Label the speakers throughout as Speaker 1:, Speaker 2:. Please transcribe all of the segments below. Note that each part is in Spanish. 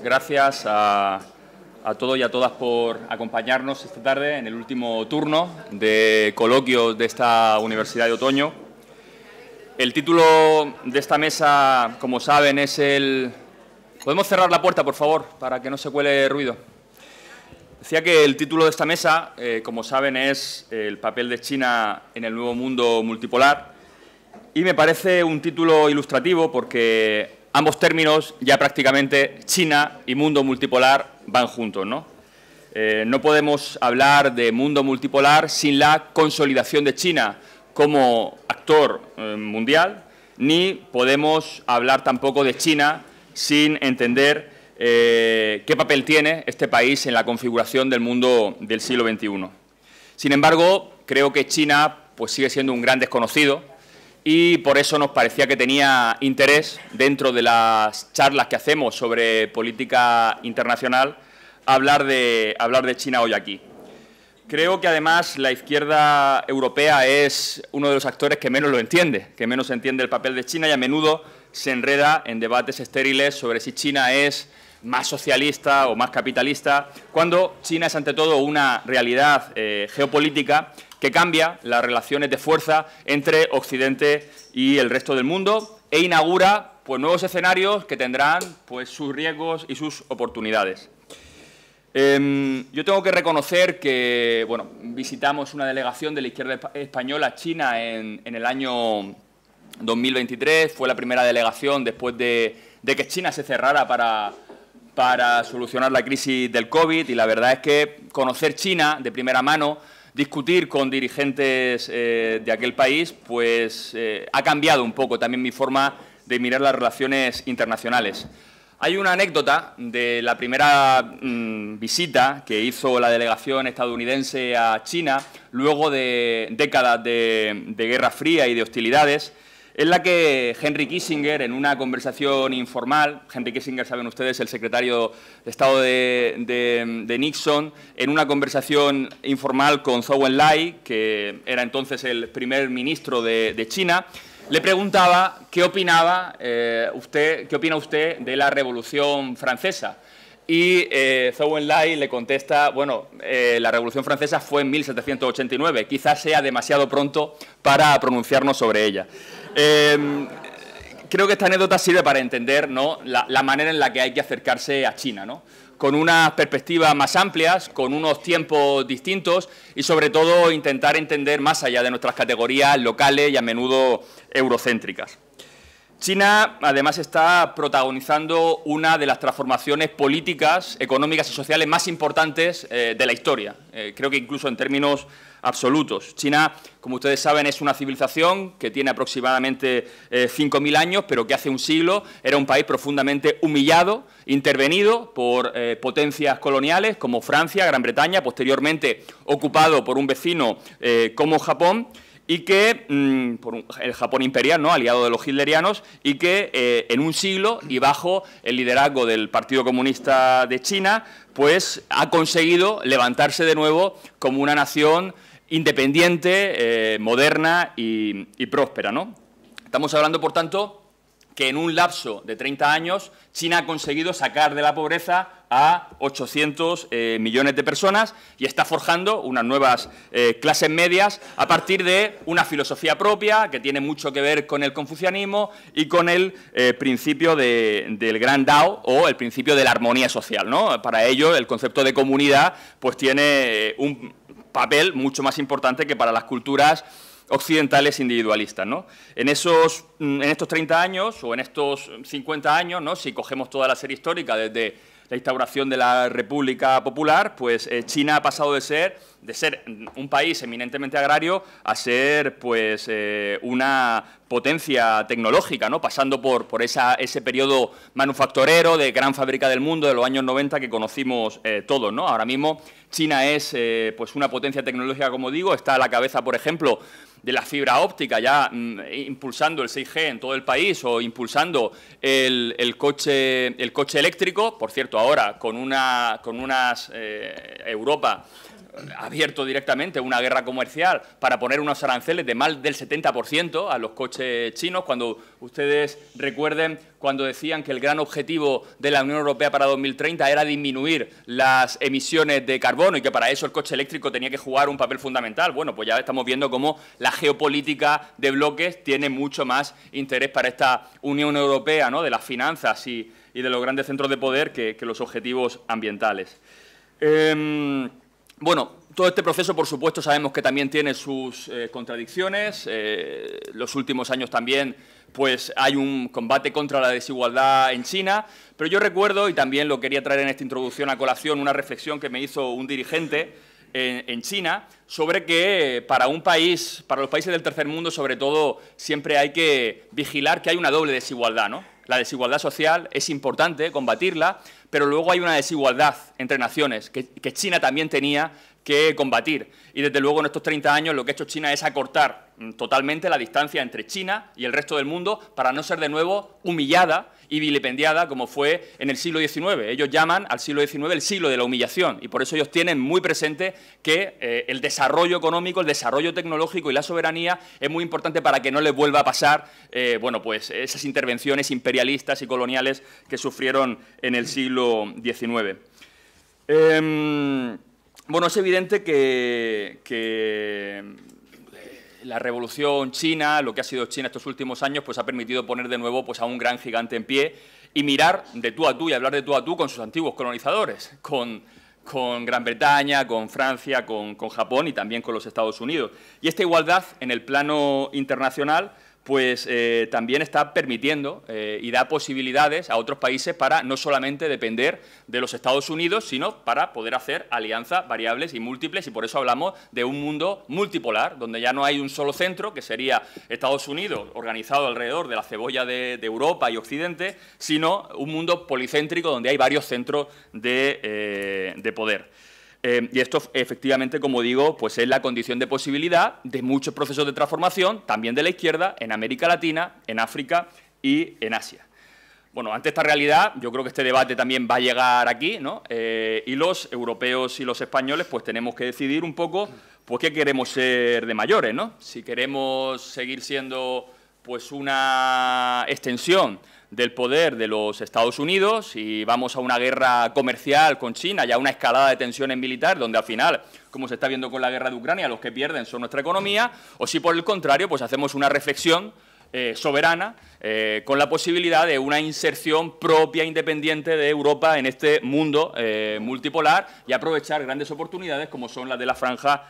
Speaker 1: Gracias a, todos y a todas por acompañarnos esta tarde en el último turno de coloquios de esta Universidad de Otoño. El título de esta mesa, como saben, es el... ¿Podemos cerrar la puerta, por favor, para que no se cuele ruido? Decía que el título de esta mesa, eh, como saben, es El papel de China en el nuevo mundo multipolar. Y me parece un título ilustrativo porque ambos términos ya prácticamente China y mundo multipolar van juntos, ¿no? Eh, no podemos hablar de mundo multipolar sin la consolidación de China como actor eh, mundial, ni podemos hablar tampoco de China sin entender eh, qué papel tiene este país en la configuración del mundo del siglo XXI. Sin embargo, creo que China pues, sigue siendo un gran desconocido y por eso nos parecía que tenía interés dentro de las charlas que hacemos sobre política internacional hablar de, hablar de China hoy aquí. Creo que además la izquierda europea es uno de los actores que menos lo entiende, que menos entiende el papel de China y a menudo se enreda en debates estériles sobre si China es más socialista o más capitalista, cuando China es ante todo una realidad eh, geopolítica que cambia las relaciones de fuerza entre Occidente y el resto del mundo e inaugura pues, nuevos escenarios que tendrán pues, sus riesgos y sus oportunidades. Em, yo tengo que reconocer que bueno, visitamos una delegación de la izquierda española china en, el año 2023. Fue la primera delegación después de, de que China se cerrara para, para solucionar la crisis del COVID y la verdad es que conocer China de primera mano discutir con dirigentes eh, de aquel país, pues eh, ha cambiado un poco también mi forma de mirar las relaciones internacionales. Hay una anécdota de la primera mm, visita que hizo la delegación estadounidense a China, luego de décadas de Guerra Fría y de hostilidades, es la que Henry Kissinger, en una conversación informal, Henry Kissinger, saben ustedes, el secretario de Estado de, Nixon, en una conversación informal con Zhou Enlai, que era entonces el primer ministro de, China, le preguntaba qué opinaba eh, usted, qué opina usted de la Revolución Francesa. Y eh, Zhou Enlai le contesta, bueno, eh, la Revolución Francesa fue en 1789, quizás sea demasiado pronto para pronunciarnos sobre ella. Em, creo que esta anécdota sirve para entender la, manera en la que hay que acercarse a China, con unas perspectivas más amplias, con unos tiempos distintos y sobre todo intentar entender más allá de nuestras categorías locales y a menudo eurocéntricas. China además está protagonizando una de las transformaciones políticas, económicas y sociales más importantes eh, de la historia. Eh, creo que incluso en términos absolutos. China, como ustedes saben, es una civilización que tiene aproximadamente 5.000 eh, años, pero que hace un siglo era un país profundamente humillado, intervenido por eh, potencias coloniales como Francia, Gran Bretaña, posteriormente ocupado por un vecino eh, como Japón y que, mm, por el Japón imperial, ¿no? aliado de los hitlerianos, y que en un siglo y bajo el liderazgo del Partido Comunista de China, pues ha conseguido levantarse de nuevo como una nación independiente, eh, moderna y, próspera. ¿no? Estamos hablando, por tanto, que en un lapso de 30 años China ha conseguido sacar de la pobreza a 800 eh, millones de personas y está forjando unas nuevas eh, clases medias a partir de una filosofía propia que tiene mucho que ver con el confucianismo y con el principio del gran Dao o el principio de la armonía social. ¿no? Para ello, el concepto de comunidad pues, tiene un, papel mucho más importante que para las culturas occidentales individualistas. ¿no? En, esos, mm, en estos 30 años o en estos 50 años, ¿no? si cogemos toda la serie histórica desde la instauración de la República Popular, pues eh, China ha pasado de ser, de ser un país eminentemente agrario a ser pues eh, una potencia tecnológica, ¿no? pasando por, por esa, ese periodo manufacturero de gran fábrica del mundo de los años 90 que conocimos eh, todos. ¿no? Ahora mismo China es pues una potencia tecnológica, como digo, está a la cabeza, por ejemplo, de la fibra óptica, ya mm, impulsando el 6G en todo el país o impulsando el, el, coche, el coche eléctrico, por cierto, ahora con, una, con unas eh, Europa abierto directamente una guerra comercial para poner unos aranceles de más del 70% a los coches chinos, cuando ustedes recuerden cuando decían que el gran objetivo de la Unión Europea para 2030 era disminuir las emisiones de carbono y que para eso el coche eléctrico tenía que jugar un papel fundamental. Bueno, pues ya estamos viendo cómo la geopolítica de bloques tiene mucho más interés para esta Unión Europea, ¿no?, de las finanzas y, de los grandes centros de poder que, los objetivos ambientales. Em, bueno, todo este proceso, por supuesto, sabemos que también tiene sus eh, contradicciones. Eh, los últimos años también pues, hay un combate contra la desigualdad en China. Pero yo recuerdo, y también lo quería traer en esta introducción a colación, una reflexión que me hizo un dirigente en, China sobre que eh, para un país, para los países del tercer mundo, sobre todo, siempre hay que vigilar que hay una doble desigualdad, ¿no? La desigualdad social es importante combatirla, pero luego hay una desigualdad entre naciones que, China también tenía que combatir. Y desde luego en estos 30 años lo que ha hecho China es acortar mm, totalmente la distancia entre China y el resto del mundo para no ser de nuevo humillada y vilipendiada como fue en el siglo XIX. Ellos llaman al siglo XIX el siglo de la humillación y por eso ellos tienen muy presente que eh, el desarrollo económico, el desarrollo tecnológico y la soberanía es muy importante para que no les vuelva a pasar eh, bueno, pues, esas intervenciones imperialistas y coloniales que sufrieron en el siglo XIX. Em, bueno, es evidente que la revolución china, lo que ha sido China estos últimos años, pues ha permitido poner de nuevo pues, a un gran gigante en pie y mirar de tú a tú y hablar de tú a tú con sus antiguos colonizadores, con, Gran Bretaña, con Francia, con, con Japón y también con los Estados Unidos. Y esta igualdad en el plano internacional pues eh, también está permitiendo eh, y da posibilidades a otros países para no solamente depender de los Estados Unidos, sino para poder hacer alianzas variables y múltiples, y por eso hablamos de un mundo multipolar, donde ya no hay un solo centro, que sería Estados Unidos, organizado alrededor de la cebolla de, Europa y Occidente, sino un mundo policéntrico donde hay varios centros de eh, poder. Eh, y esto, efectivamente, como digo, pues es la condición de posibilidad de muchos procesos de transformación, también de la izquierda, en América Latina, en África y en Asia. Bueno, ante esta realidad, yo creo que este debate también va a llegar aquí, ¿no? Eh, y los europeos y los españoles, pues tenemos que decidir un poco, por pues, qué queremos ser de mayores, ¿no? Si queremos seguir siendo, pues, una extensión del poder de los Estados Unidos y vamos a una guerra comercial con China y a una escalada de tensiones militares donde al final, como se está viendo con la guerra de Ucrania, los que pierden son nuestra economía, o si por el contrario, pues hacemos una reflexión eh, soberana eh, con la posibilidad de una inserción propia, e independiente de Europa en este mundo eh, multipolar y aprovechar grandes oportunidades como son las de la franja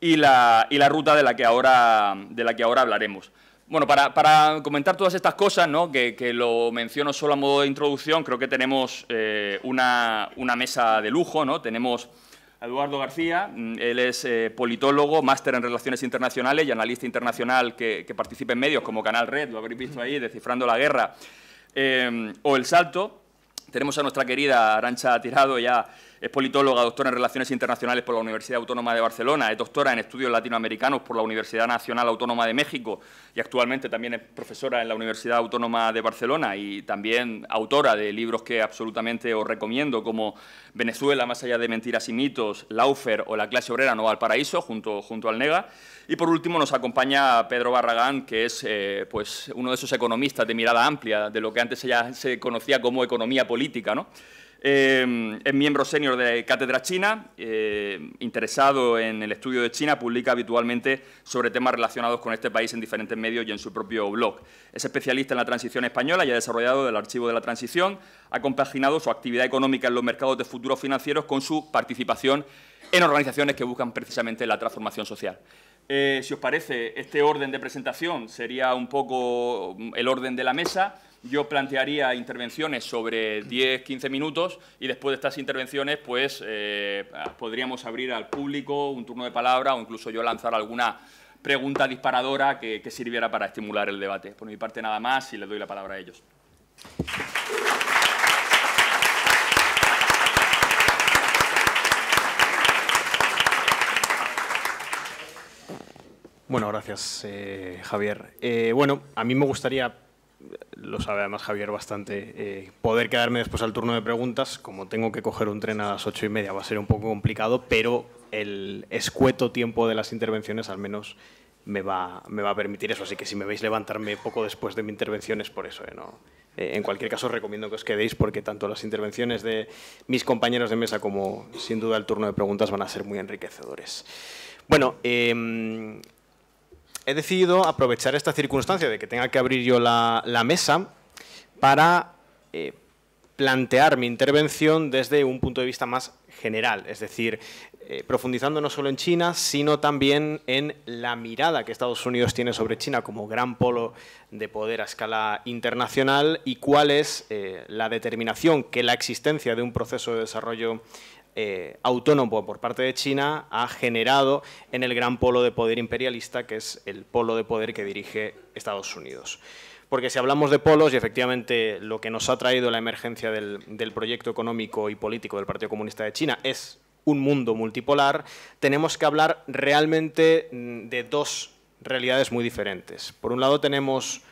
Speaker 1: y la, ruta de la que de la que ahora hablaremos. Bueno, para, comentar todas estas cosas, ¿no? que, lo menciono solo a modo de introducción, creo que tenemos eh, una, mesa de lujo. ¿no? Tenemos a Eduardo García, mm, él es eh, politólogo, máster en Relaciones Internacionales y analista internacional que, participa en medios como Canal Red, lo habréis visto ahí, Descifrando la Guerra, eh, o El Salto. Tenemos a nuestra querida Arancha Tirado ya es politóloga, doctora en Relaciones Internacionales por la Universidad Autónoma de Barcelona, es doctora en Estudios Latinoamericanos por la Universidad Nacional Autónoma de México y actualmente también es profesora en la Universidad Autónoma de Barcelona y también autora de libros que absolutamente os recomiendo, como Venezuela, más allá de mentiras y mitos, Laufer o La clase obrera no va al paraíso, junto, junto al NEGA. Y por último nos acompaña Pedro Barragán, que es eh, pues, uno de esos economistas de mirada amplia, de lo que antes ya se conocía como economía política, ¿no? Em, es miembro senior de Cátedra China, eh, interesado en el estudio de China, publica habitualmente sobre temas relacionados con este país en diferentes medios y en su propio blog. Es especialista en la transición española y ha desarrollado el archivo de la transición. Ha compaginado su actividad económica en los mercados de futuros financieros con su participación en organizaciones que buscan precisamente la transformación social. Eh, si os parece, este orden de presentación sería un poco el orden de la mesa yo plantearía intervenciones sobre 10, 15 minutos y después de estas intervenciones pues eh, podríamos abrir al público un turno de palabra o incluso yo lanzar alguna pregunta disparadora que, sirviera para estimular el debate. Por mi parte nada más y les doy la palabra a ellos.
Speaker 2: Bueno, gracias, eh, Javier. Eh, bueno, a mí me gustaría lo sabe además Javier bastante, eh, poder quedarme después al turno de preguntas, como tengo que coger un tren a las ocho y media va a ser un poco complicado, pero el escueto tiempo de las intervenciones al menos me va, me va a permitir eso, así que si me veis levantarme poco después de mi intervención es por eso, ¿eh? No, eh, en cualquier caso, recomiendo que os quedéis porque tanto las intervenciones de mis compañeros de mesa como, sin duda, el turno de preguntas van a ser muy enriquecedores. Bueno, em, he decidido aprovechar esta circunstancia de que tenga que abrir yo la, mesa para eh, plantear mi intervención desde un punto de vista más general, es decir, eh, profundizando no solo en China, sino también en la mirada que Estados Unidos tiene sobre China como gran polo de poder a escala internacional y cuál es eh, la determinación que la existencia de un proceso de desarrollo eh, autónomo por parte de China ha generado en el gran polo de poder imperialista, que es el polo de poder que dirige Estados Unidos. Porque si hablamos de polos, y efectivamente lo que nos ha traído la emergencia del proyecto económico y político del Partido Comunista de China es un mundo multipolar, tenemos que hablar realmente mm, de dos realidades muy diferentes. Por un lado tenemos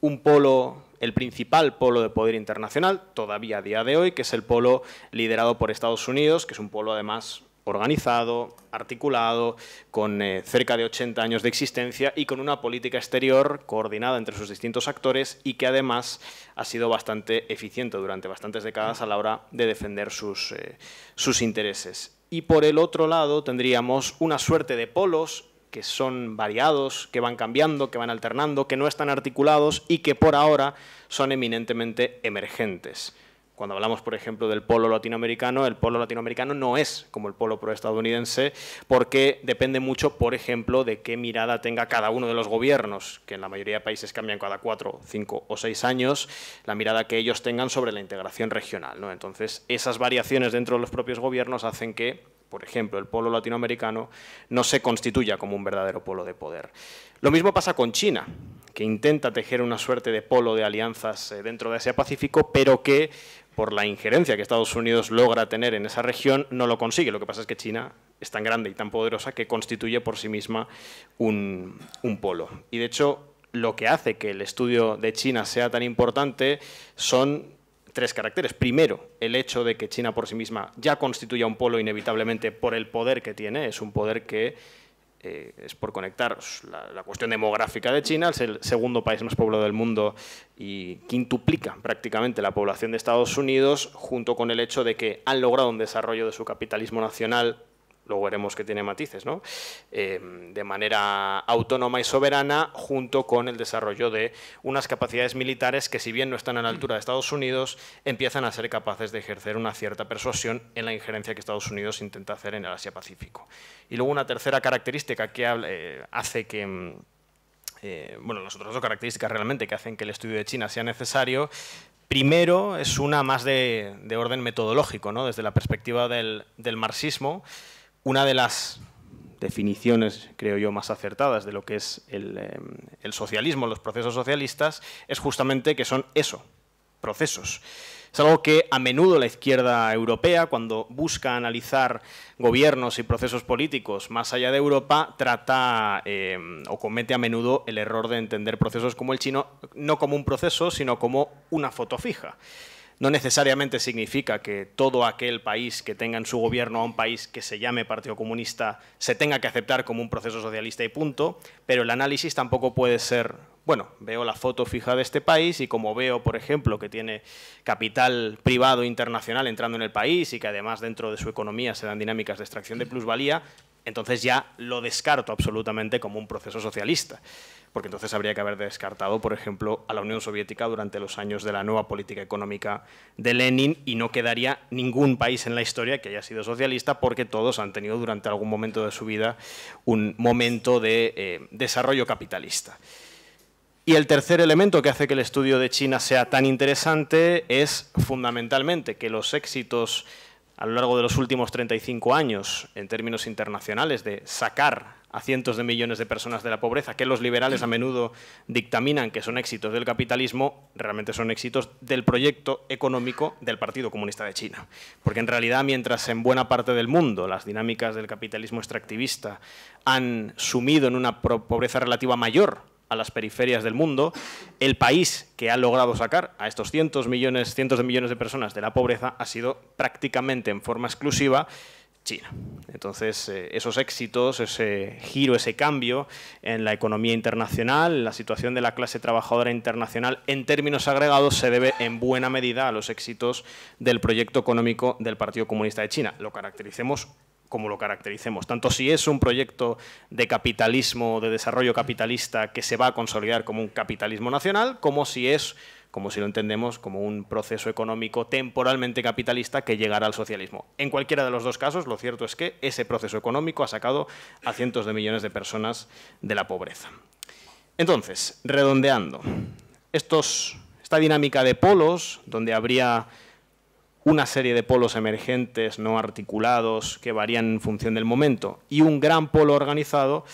Speaker 2: un polo el principal polo de poder internacional, todavía a día de hoy, que es el polo liderado por Estados Unidos, que es un polo además organizado, articulado, con eh, cerca de 80 años de existencia y con una política exterior coordinada entre sus distintos actores y que además ha sido bastante eficiente durante bastantes décadas a la hora de defender sus, eh, sus intereses. Y por el otro lado tendríamos una suerte de polos que son variados, que van cambiando, que van alternando, que no están articulados y que por ahora son eminentemente emergentes. Cuando hablamos, por ejemplo, del polo latinoamericano, el polo latinoamericano no es como el polo proestadounidense porque depende mucho, por ejemplo, de qué mirada tenga cada uno de los gobiernos, que en la mayoría de países cambian cada cuatro, cinco o seis años, la mirada que ellos tengan sobre la integración regional. ¿no? Entonces, esas variaciones dentro de los propios gobiernos hacen que por ejemplo, el polo latinoamericano, no se constituya como un verdadero polo de poder. Lo mismo pasa con China, que intenta tejer una suerte de polo de alianzas eh, dentro de Asia-Pacífico, pero que por la injerencia que Estados Unidos logra tener en esa región, no lo consigue. Lo que pasa es que China es tan grande y tan poderosa que constituye por sí misma un, un polo. Y de hecho, lo que hace que el estudio de China sea tan importante son tres caracteres. Primero, el hecho de que China por sí misma ya constituya un polo inevitablemente por el poder que tiene, es un poder que eh, es por conectar la, la, cuestión demográfica de China, es el segundo país más poblado del mundo y quintuplica prácticamente la población de Estados Unidos, junto con el hecho de que han logrado un desarrollo de su capitalismo nacional luego veremos que tiene matices, ¿no? Eh, de manera autónoma y soberana, junto con el desarrollo de unas capacidades militares que, si bien no están a la mm. altura de Estados Unidos, empiezan a ser capaces de ejercer una cierta persuasión en la injerencia que Estados Unidos intenta hacer en el Asia-Pacífico. Y luego una tercera característica que eh, hace que... Mm, eh, bueno, las otras dos características realmente que hacen que el estudio de China sea necesario, primero es una más de, orden metodológico, ¿no? desde la perspectiva del marxismo, una de las definiciones, creo yo, más acertadas de lo que es em, el, socialismo, los procesos socialistas, es justamente que son eso, procesos. Es algo que a menudo la izquierda europea, cuando busca analizar gobiernos y procesos políticos más allá de Europa, trata em, o comete a menudo el error de entender procesos como el chino no como un proceso, sino como una foto fija no necesariamente significa que todo aquel país que tenga en su gobierno a un país que se llame Partido Comunista se tenga que aceptar como un proceso socialista y punto, pero el análisis tampoco puede ser, bueno, veo la foto fija de este país y como veo, por ejemplo, que tiene capital privado internacional entrando en el país y que además dentro de su economía se dan dinámicas de extracción de plusvalía, entonces ya lo descarto absolutamente como un proceso socialista porque entonces habría que haber descartado, por ejemplo, a la Unión Soviética durante los años de la nueva política económica de Lenin y no quedaría ningún país en la historia que haya sido socialista porque todos han tenido durante algún momento de su vida un momento de eh, desarrollo capitalista. Y el tercer elemento que hace que el estudio de China sea tan interesante es fundamentalmente que los éxitos a lo largo de los últimos 35 años en términos internacionales de sacar a cientos de millones de personas de la pobreza, que los liberales a menudo dictaminan que son éxitos del capitalismo, realmente son éxitos del proyecto económico del Partido Comunista de China. Porque en realidad, mientras en buena parte del mundo las dinámicas del capitalismo extractivista han sumido en una pobreza relativa mayor a las periferias del mundo, el país que ha logrado sacar a estos cientos, millones, cientos de millones de personas de la pobreza ha sido prácticamente en forma exclusiva China. Entonces, eh, esos éxitos, ese giro, ese cambio en la economía internacional, la situación de la clase trabajadora internacional en términos agregados se debe en buena medida a los éxitos del proyecto económico del Partido Comunista de China. Lo caractericemos como lo caractericemos. Tanto si es un proyecto de capitalismo, de desarrollo capitalista que se va a consolidar como un capitalismo nacional, como si es como si lo entendemos como un proceso económico temporalmente capitalista que llegará al socialismo. En cualquiera de los dos casos, lo cierto es que ese proceso económico ha sacado a cientos de millones de personas de la pobreza. Entonces, redondeando, esta dinámica de polos, donde habría una serie de polos emergentes no articulados que varían en función del momento y un gran polo organizado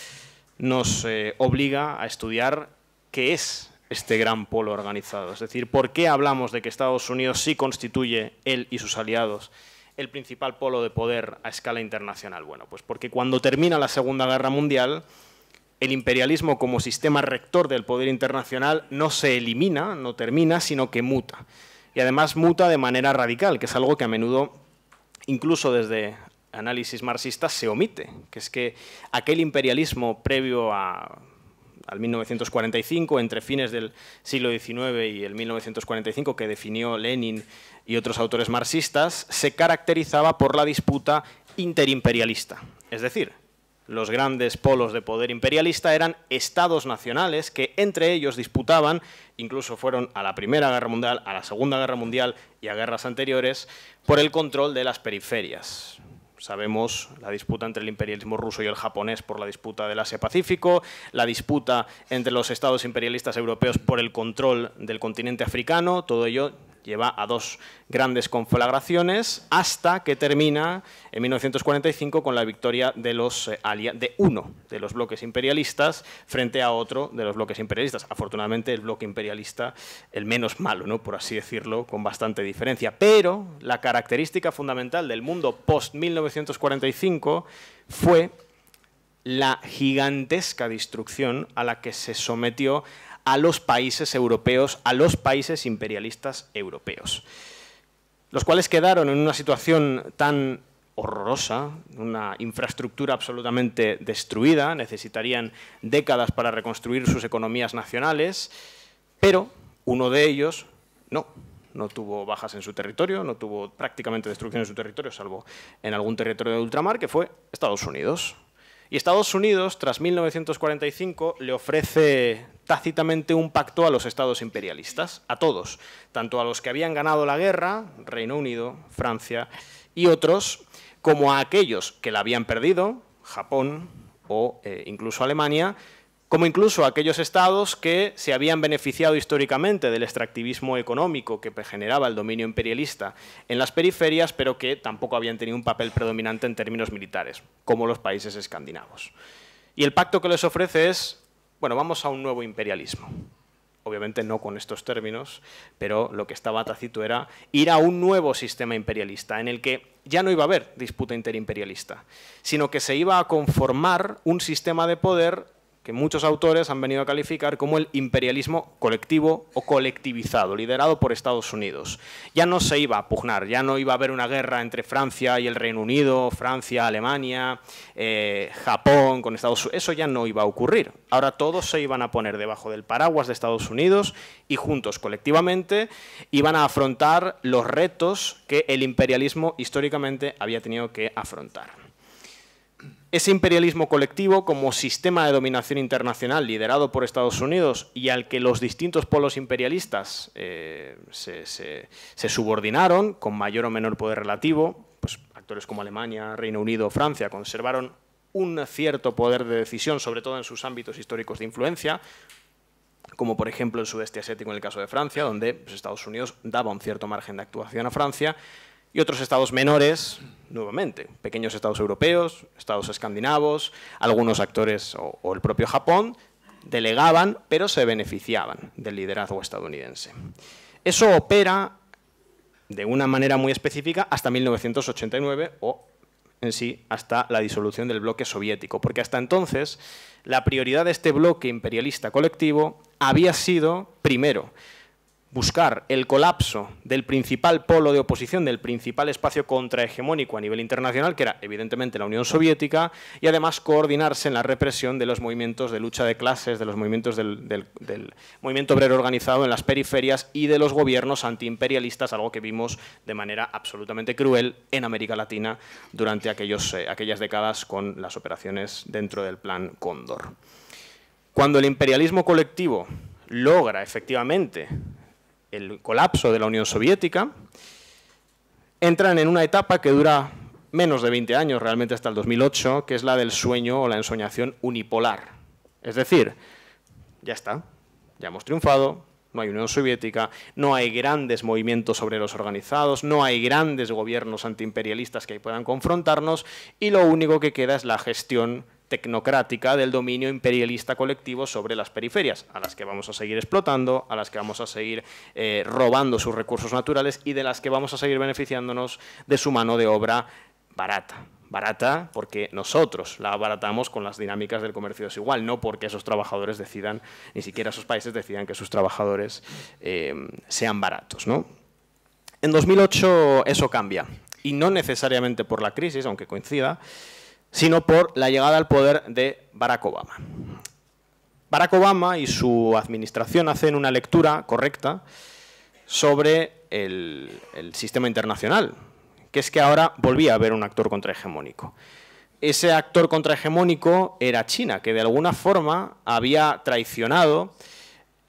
Speaker 2: nos eh, obliga a estudiar qué es este gran polo organizado. Es decir, por qué hablamos de que Estados Unidos sí constituye, él y sus aliados, el principal polo de poder a escala internacional. Bueno, pues porque cuando termina la Segunda Guerra Mundial, el imperialismo como sistema rector del poder internacional no se elimina, no termina, sino que muta y además muta de manera radical, que es algo que a menudo, incluso desde análisis marxistas, se omite, que es que aquel imperialismo previo a, al 1945, entre fines del siglo XIX y el 1945, que definió Lenin y otros autores marxistas, se caracterizaba por la disputa interimperialista. Es decir, los grandes polos de poder imperialista eran estados nacionales que entre ellos disputaban, incluso fueron a la Primera Guerra Mundial, a la Segunda Guerra Mundial y a guerras anteriores, por el control de las periferias. Sabemos la disputa entre el imperialismo ruso y el japonés por la disputa del Asia-Pacífico, la disputa entre los estados imperialistas europeos por el control del continente africano, todo ello lleva a dos grandes conflagraciones hasta que termina en 1945 con la victoria de, los, eh, de uno de los bloques imperialistas frente a otro de los bloques imperialistas. Afortunadamente el bloque imperialista, el menos malo, ¿no? por así decirlo, con bastante diferencia. Pero la característica fundamental del mundo post-1945 fue la gigantesca destrucción a la que se sometió a los países europeos, a los países imperialistas europeos, los cuales quedaron en una situación tan horrorosa, una infraestructura absolutamente destruida, necesitarían décadas para reconstruir sus economías nacionales, pero uno de ellos no, no tuvo bajas en su territorio, no tuvo prácticamente destrucción en su territorio, salvo en algún territorio de ultramar, que fue Estados Unidos. Y Estados Unidos, tras 1945, le ofrece tácitamente un pacto a los estados imperialistas, a todos, tanto a los que habían ganado la guerra, Reino Unido, Francia y otros, como a aquellos que la habían perdido, Japón o eh, incluso Alemania, como incluso aquellos estados que se habían beneficiado históricamente del extractivismo económico que generaba el dominio imperialista en las periferias, pero que tampoco habían tenido un papel predominante en términos militares, como los países escandinavos. Y el pacto que les ofrece es, bueno, vamos a un nuevo imperialismo. Obviamente no con estos términos, pero lo que estaba tácito era ir a un nuevo sistema imperialista en el que ya no iba a haber disputa interimperialista, sino que se iba a conformar un sistema de poder que muchos autores han venido a calificar como el imperialismo colectivo o colectivizado, liderado por Estados Unidos. Ya no se iba a pugnar, ya no iba a haber una guerra entre Francia y el Reino Unido, Francia, Alemania, eh, Japón con Estados Unidos, eso ya no iba a ocurrir. Ahora todos se iban a poner debajo del paraguas de Estados Unidos y juntos, colectivamente, iban a afrontar los retos que el imperialismo históricamente había tenido que afrontar. Ese imperialismo colectivo como sistema de dominación internacional liderado por Estados Unidos y al que los distintos polos imperialistas eh, se, subordinaron con mayor o menor poder relativo, pues actores como Alemania, Reino Unido, Francia conservaron un cierto poder de decisión, sobre todo en sus ámbitos históricos de influencia, como por ejemplo el sudeste asiático en el caso de Francia, donde pues, Estados Unidos daba un cierto margen de actuación a Francia, y otros estados menores, nuevamente, pequeños estados europeos, estados escandinavos, algunos actores o, el propio Japón, delegaban, pero se beneficiaban del liderazgo estadounidense. Eso opera de una manera muy específica hasta 1989 o en sí hasta la disolución del bloque soviético, porque hasta entonces la prioridad de este bloque imperialista colectivo había sido, primero, buscar el colapso del principal polo de oposición, del principal espacio contrahegemónico a nivel internacional, que era evidentemente la Unión Soviética, y además coordinarse en la represión de los movimientos de lucha de clases, de los movimientos del, movimiento obrero organizado en las periferias y de los gobiernos antiimperialistas, algo que vimos de manera absolutamente cruel en América Latina durante eh, aquellas décadas con las operaciones dentro del Plan Cóndor. Cuando el imperialismo colectivo logra efectivamente el colapso de la Unión Soviética, entran en una etapa que dura menos de 20 años, realmente hasta el 2008, que es la del sueño o la ensoñación unipolar. Es decir, ya está, ya hemos triunfado, no hay Unión Soviética, no hay grandes movimientos obreros organizados, no hay grandes gobiernos antiimperialistas que puedan confrontarnos y lo único que queda es la gestión tecnocrática del dominio imperialista colectivo sobre las periferias, a las que vamos a seguir explotando, a las que vamos a seguir eh, robando sus recursos naturales y de las que vamos a seguir beneficiándonos de su mano de obra barata. Barata porque nosotros la abaratamos con las dinámicas del comercio desigual, no porque esos trabajadores decidan, ni siquiera esos países decidan que sus trabajadores eh, sean baratos. En 2008 eso cambia, y no necesariamente por la crisis, aunque coincida, sino por la llegada al poder de Barack Obama. Barack Obama y su administración hacen una lectura correcta sobre el, sistema internacional, que es que ahora volvía a haber un actor contrahegemónico. Ese actor contrahegemónico era China, que de alguna forma había traicionado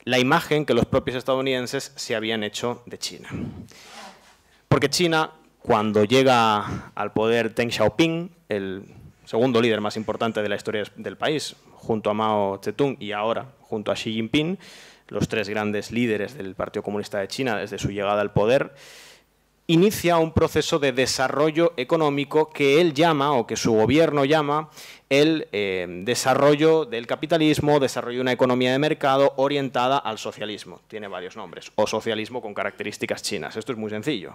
Speaker 2: la imagen que los propios estadounidenses se habían hecho de China. Porque China, cuando llega al poder Deng Xiaoping, el segundo líder más importante de la historia del país, junto a Mao Zedong y ahora junto a Xi Jinping, los tres grandes líderes del Partido Comunista de China desde su llegada al poder, inicia un proceso de desarrollo económico que él llama, o que su gobierno llama, el eh, desarrollo del capitalismo, desarrollo de una economía de mercado orientada al socialismo. Tiene varios nombres, o socialismo con características chinas. Esto es muy sencillo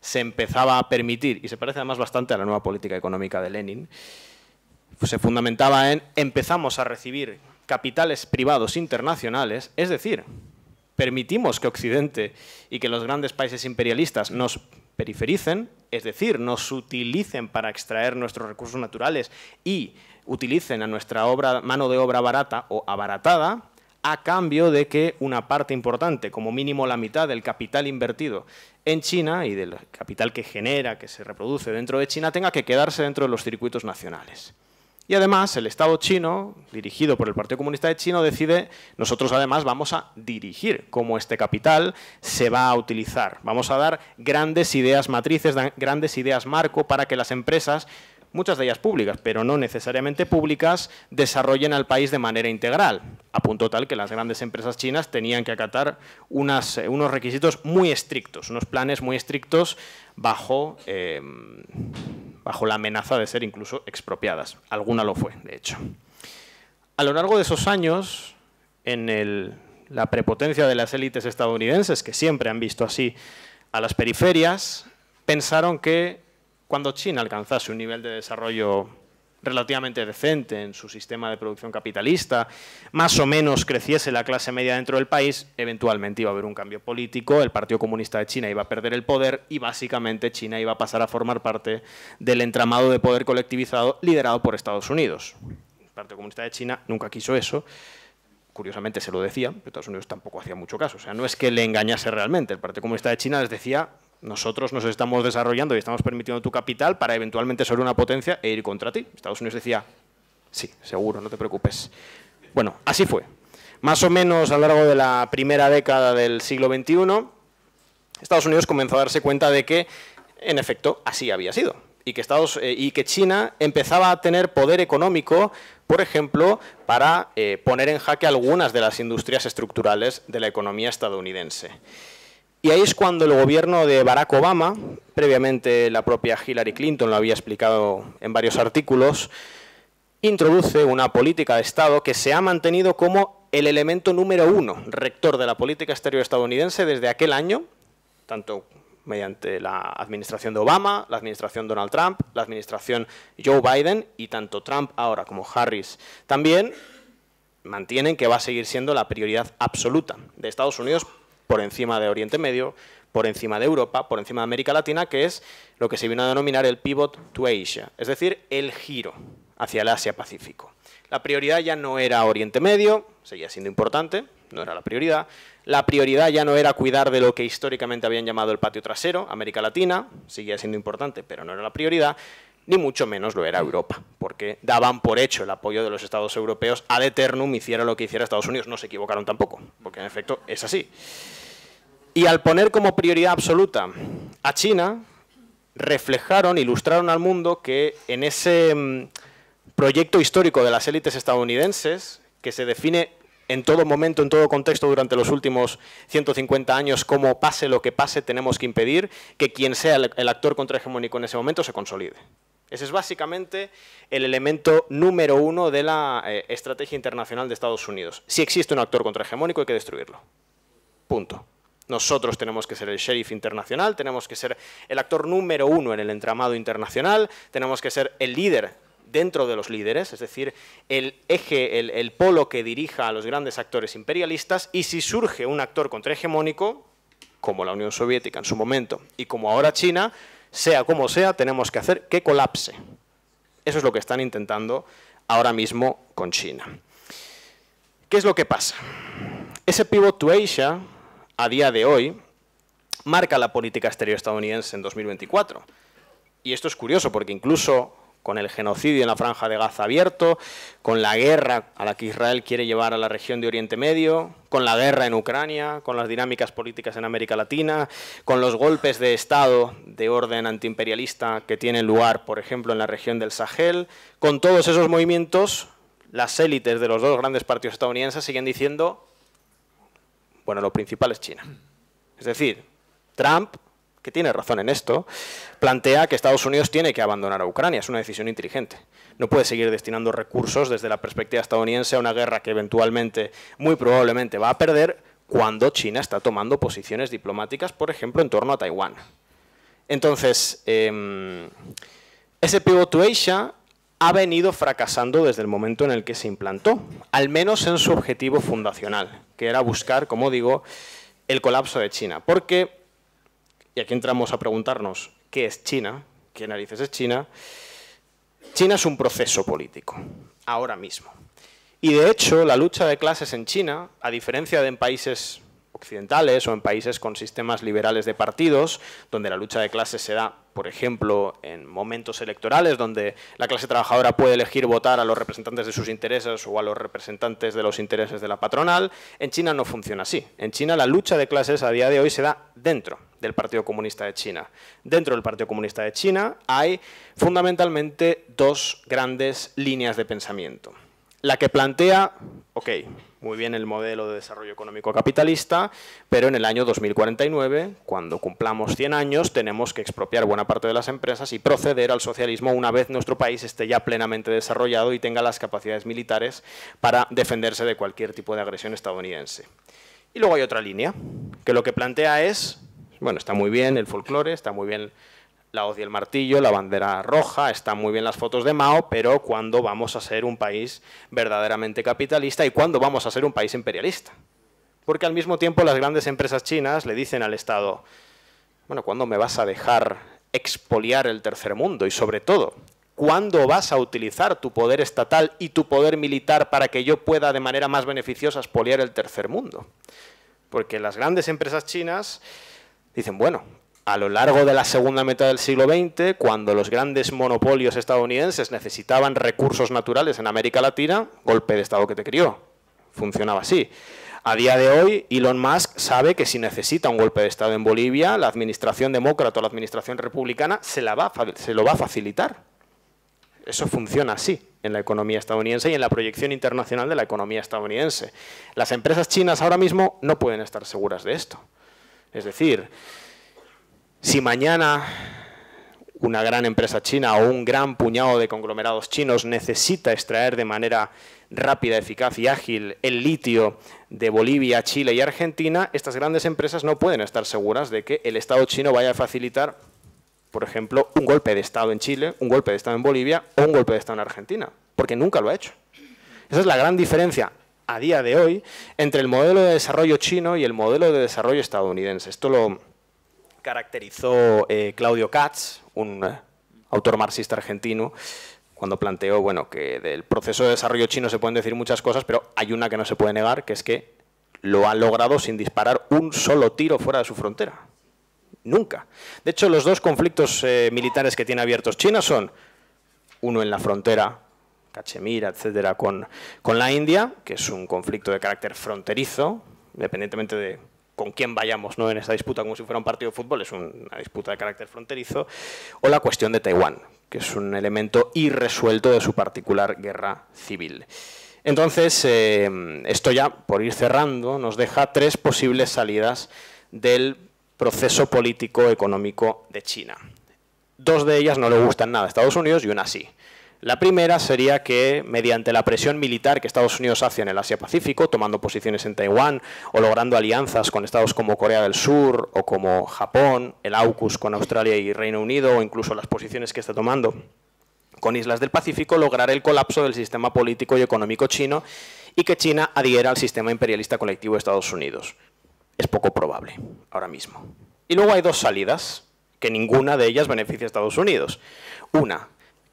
Speaker 2: se empezaba a permitir, y se parece además bastante a la nueva política económica de Lenin, pues se fundamentaba en empezamos a recibir capitales privados internacionales, es decir, permitimos que Occidente y que los grandes países imperialistas nos perifericen, es decir, nos utilicen para extraer nuestros recursos naturales y utilicen a nuestra obra, mano de obra barata o abaratada, a cambio de que una parte importante, como mínimo la mitad del capital invertido en China y del capital que genera, que se reproduce dentro de China, tenga que quedarse dentro de los circuitos nacionales. Y además el Estado chino, dirigido por el Partido Comunista de China, decide, nosotros además vamos a dirigir cómo este capital se va a utilizar. Vamos a dar grandes ideas matrices, grandes ideas marco para que las empresas muchas de ellas públicas, pero no necesariamente públicas, desarrollen al país de manera integral, a punto tal que las grandes empresas chinas tenían que acatar eh, unos requisitos muy estrictos, unos planes muy estrictos bajo, eh, bajo la amenaza de ser incluso expropiadas. Alguna lo fue, de hecho. A lo largo de esos años, en la prepotencia de las élites estadounidenses, que siempre han visto así a las periferias, pensaron que cuando China alcanzase un nivel de desarrollo relativamente decente en su sistema de producción capitalista, más o menos creciese la clase media dentro del país, eventualmente iba a haber un cambio político, el Partido Comunista de China iba a perder el poder y básicamente China iba a pasar a formar parte del entramado de poder colectivizado liderado por Estados Unidos. El Partido Comunista de China nunca quiso eso, curiosamente se lo decía, pero Estados Unidos tampoco hacía mucho caso, o sea, no es que le engañase realmente, el Partido Comunista de China les decía nosotros nos estamos desarrollando y estamos permitiendo tu capital para eventualmente ser una potencia e ir contra ti. Estados Unidos decía, sí, seguro, no te preocupes. Bueno, así fue. Más o menos a lo largo de la primera década del siglo XXI, Estados Unidos comenzó a darse cuenta de que, en efecto, así había sido. Y que, Estados, eh, y que China empezaba a tener poder económico, por ejemplo, para eh, poner en jaque algunas de las industrias estructurales de la economía estadounidense. Y ahí es cuando el gobierno de Barack Obama, previamente la propia Hillary Clinton lo había explicado en varios artículos, introduce una política de Estado que se ha mantenido como el elemento número uno rector de la política exterior estadounidense desde aquel año, tanto mediante la administración de Obama, la administración Donald Trump, la administración Joe Biden y tanto Trump ahora como Harris. También mantienen que va a seguir siendo la prioridad absoluta de Estados Unidos por encima de Oriente Medio, por encima de Europa, por encima de América Latina, que es lo que se vino a denominar el pivot to Asia, es decir, el giro hacia el Asia-Pacífico. La prioridad ya no era Oriente Medio, seguía siendo importante, no era la prioridad. La prioridad ya no era cuidar de lo que históricamente habían llamado el patio trasero, América Latina, seguía siendo importante, pero no era la prioridad, ni mucho menos lo era Europa, porque daban por hecho el apoyo de los Estados europeos a eternum, hiciera lo que hiciera Estados Unidos. No se equivocaron tampoco, porque en efecto es así. Y al poner como prioridad absoluta a China, reflejaron, ilustraron al mundo que en ese mm, proyecto histórico de las élites estadounidenses, que se define en todo momento, en todo contexto durante los últimos 150 años, como pase lo que pase, tenemos que impedir que quien sea el actor contrahegemónico en ese momento se consolide. Ese es básicamente el elemento número uno de la eh, estrategia internacional de Estados Unidos. Si existe un actor contrahegemónico hay que destruirlo. Punto. Nosotros tenemos que ser el sheriff internacional, tenemos que ser el actor número uno en el entramado internacional, tenemos que ser el líder dentro de los líderes, es decir, el eje, el, polo que dirija a los grandes actores imperialistas, y si surge un actor contrahegemónico, como la Unión Soviética en su momento, y como ahora China, sea como sea, tenemos que hacer que colapse. Eso es lo que están intentando ahora mismo con China. ¿Qué es lo que pasa? Ese pivot to Asia, a día de hoy marca la política exterior estadounidense en 2024. Y esto es curioso porque incluso con el genocidio en la franja de Gaza abierto, con la guerra a la que Israel quiere llevar a la región de Oriente Medio, con la guerra en Ucrania, con las dinámicas políticas en América Latina, con los golpes de Estado de orden antiimperialista que tienen lugar, por ejemplo, en la región del Sahel, con todos esos movimientos, las élites de los dos grandes partidos estadounidenses siguen diciendo bueno, lo principal es China. Es decir, Trump, que tiene razón en esto, plantea que Estados Unidos tiene que abandonar a Ucrania. Es una decisión inteligente. No puede seguir destinando recursos desde la perspectiva estadounidense a una guerra que eventualmente, muy probablemente, va a perder cuando China está tomando posiciones diplomáticas, por ejemplo, en torno a Taiwán. Entonces, em, ese pivot to Asia ha venido fracasando desde el momento en el que se implantó, al menos en su objetivo fundacional, que era buscar, como digo, el colapso de China. Porque, y aquí entramos a preguntarnos, ¿qué es China? ¿Qué narices es China? China es un proceso político, ahora mismo. Y de hecho, la lucha de clases en China, a diferencia de en países o en países con sistemas liberales de partidos, donde la lucha de clases se da, por ejemplo, en momentos electorales, donde la clase trabajadora puede elegir votar a los representantes de sus intereses o a los representantes de los intereses de la patronal. En China no funciona así. En China la lucha de clases a día de hoy se da dentro del Partido Comunista de China. Dentro del Partido Comunista de China hay fundamentalmente dos grandes líneas de pensamiento. La que plantea, ok, muy bien el modelo de desarrollo económico capitalista, pero en el año 2049, cuando cumplamos 100 años, tenemos que expropiar buena parte de las empresas y proceder al socialismo una vez nuestro país esté ya plenamente desarrollado y tenga las capacidades militares para defenderse de cualquier tipo de agresión estadounidense. Y luego hay otra línea, que lo que plantea es, bueno, está muy bien el folclore, está muy bien la hoz y el martillo, la bandera roja, están muy bien las fotos de Mao, pero ¿cuándo vamos a ser un país verdaderamente capitalista y cuándo vamos a ser un país imperialista? Porque al mismo tiempo las grandes empresas chinas le dicen al Estado, bueno, ¿cuándo me vas a dejar expoliar el tercer mundo? Y sobre todo, ¿cuándo vas a utilizar tu poder estatal y tu poder militar para que yo pueda de manera más beneficiosa expoliar el tercer mundo? Porque las grandes empresas chinas dicen, bueno, a lo largo de la segunda mitad del siglo XX, cuando los grandes monopolios estadounidenses necesitaban recursos naturales en América Latina, golpe de Estado que te crió. Funcionaba así. A día de hoy, Elon Musk sabe que si necesita un golpe de Estado en Bolivia, la administración demócrata o la administración republicana se, se lo va a facilitar. Eso funciona así en la economía estadounidense y en la proyección internacional de la economía estadounidense. Las empresas chinas ahora mismo no pueden estar seguras de esto. Es decir, si mañana una gran empresa china o un gran puñado de conglomerados chinos necesita extraer de manera rápida, eficaz y ágil el litio de Bolivia, Chile y Argentina, estas grandes empresas no pueden estar seguras de que el Estado chino vaya a facilitar, por ejemplo, un golpe de Estado en Chile, un golpe de Estado en Bolivia o un golpe de Estado en Argentina, porque nunca lo ha hecho. Esa es la gran diferencia a día de hoy entre el modelo de desarrollo chino y el modelo de desarrollo estadounidense. Esto lo, caracterizó eh, Claudio Katz, un eh, autor marxista argentino, cuando planteó bueno, que del proceso de desarrollo chino se pueden decir muchas cosas, pero hay una que no se puede negar, que es que lo ha logrado sin disparar un solo tiro fuera de su frontera. Nunca. De hecho, los dos conflictos eh, militares que tiene abiertos China son uno en la frontera, Cachemira, etcétera, con, con la India, que es un conflicto de carácter fronterizo, independientemente de con quién vayamos ¿no? en esta disputa como si fuera un partido de fútbol, es una disputa de carácter fronterizo, o la cuestión de Taiwán, que es un elemento irresuelto de su particular guerra civil. Entonces, eh, esto ya, por ir cerrando, nos deja tres posibles salidas del proceso político-económico de China. Dos de ellas no le gustan nada a Estados Unidos y una sí. La primera sería que mediante la presión militar que Estados Unidos hace en el Asia-Pacífico, tomando posiciones en Taiwán o logrando alianzas con estados como Corea del Sur o como Japón, el AUKUS con Australia y Reino Unido o incluso las posiciones que está tomando con islas del Pacífico, lograr el colapso del sistema político y económico chino y que China adhiera al sistema imperialista colectivo de Estados Unidos. Es poco probable ahora mismo. Y luego hay dos salidas, que ninguna de ellas beneficia a Estados Unidos. Una,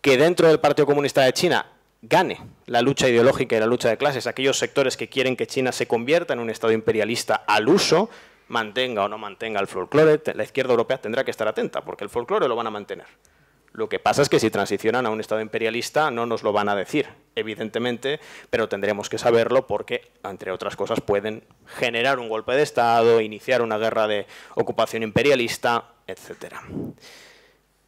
Speaker 2: que dentro del Partido Comunista de China gane la lucha ideológica y la lucha de clases, aquellos sectores que quieren que China se convierta en un Estado imperialista al uso, mantenga o no mantenga el folclore, la izquierda europea tendrá que estar atenta, porque el folclore lo van a mantener. Lo que pasa es que si transicionan a un Estado imperialista no nos lo van a decir, evidentemente, pero tendremos que saberlo porque, entre otras cosas, pueden generar un golpe de Estado, iniciar una guerra de ocupación imperialista, etcétera.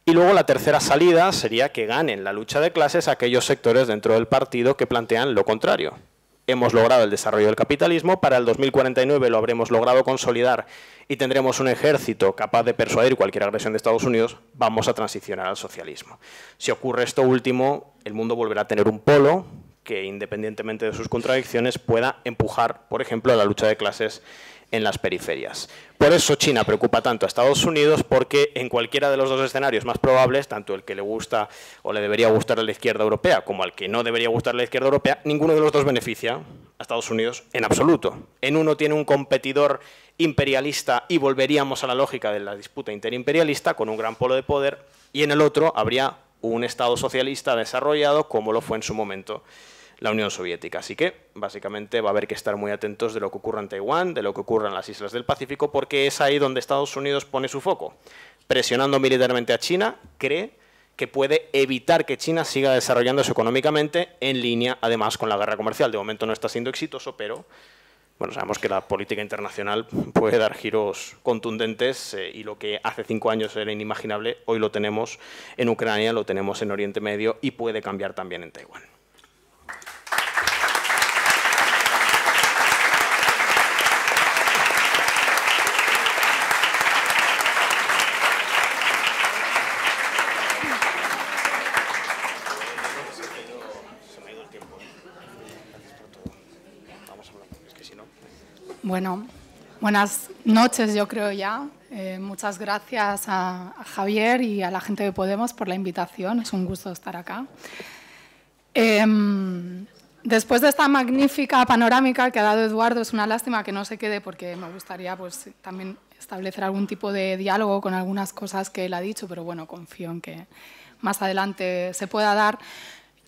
Speaker 2: Y luego la tercera salida sería que ganen la lucha de clases aquellos sectores dentro del partido que plantean lo contrario. Hemos logrado el desarrollo del capitalismo, para el 2049 lo habremos logrado consolidar y tendremos un ejército capaz de persuadir cualquier agresión de Estados Unidos, vamos a transicionar al socialismo. Si ocurre esto último, el mundo volverá a tener un polo que, independientemente de sus contradicciones, pueda empujar, por ejemplo, a la lucha de clases en las periferias. Por eso China preocupa tanto a Estados Unidos porque en cualquiera de los dos escenarios más probables, tanto el que le gusta o le debería gustar a la izquierda europea como al que no debería gustar a la izquierda europea, ninguno de los dos beneficia a Estados Unidos en absoluto. En uno tiene un competidor imperialista y volveríamos a la lógica de la disputa interimperialista con un gran polo de poder y en el otro habría un Estado socialista desarrollado como lo fue en su momento la Unión Soviética. Así que, básicamente, va a haber que estar muy atentos de lo que ocurra en Taiwán, de lo que ocurra en las islas del Pacífico, porque es ahí donde Estados Unidos pone su foco. Presionando militarmente a China, cree que puede evitar que China siga desarrollándose económicamente en línea, además, con la guerra comercial. De momento no está siendo exitoso, pero bueno, sabemos que la política internacional puede dar giros contundentes eh, y lo que hace cinco años era inimaginable, hoy lo tenemos en Ucrania, lo tenemos en Oriente Medio y puede cambiar también en Taiwán.
Speaker 3: Bueno, buenas noches yo creo ya. Eh, muchas gracias a, Javier y a la gente de Podemos por la invitación. Es un gusto estar acá. Em, después de esta magnífica panorámica que ha dado Eduardo, es una lástima que no se quede porque me gustaría pues, también establecer algún tipo de diálogo con algunas cosas que él ha dicho, pero bueno, confío en que más adelante se pueda dar.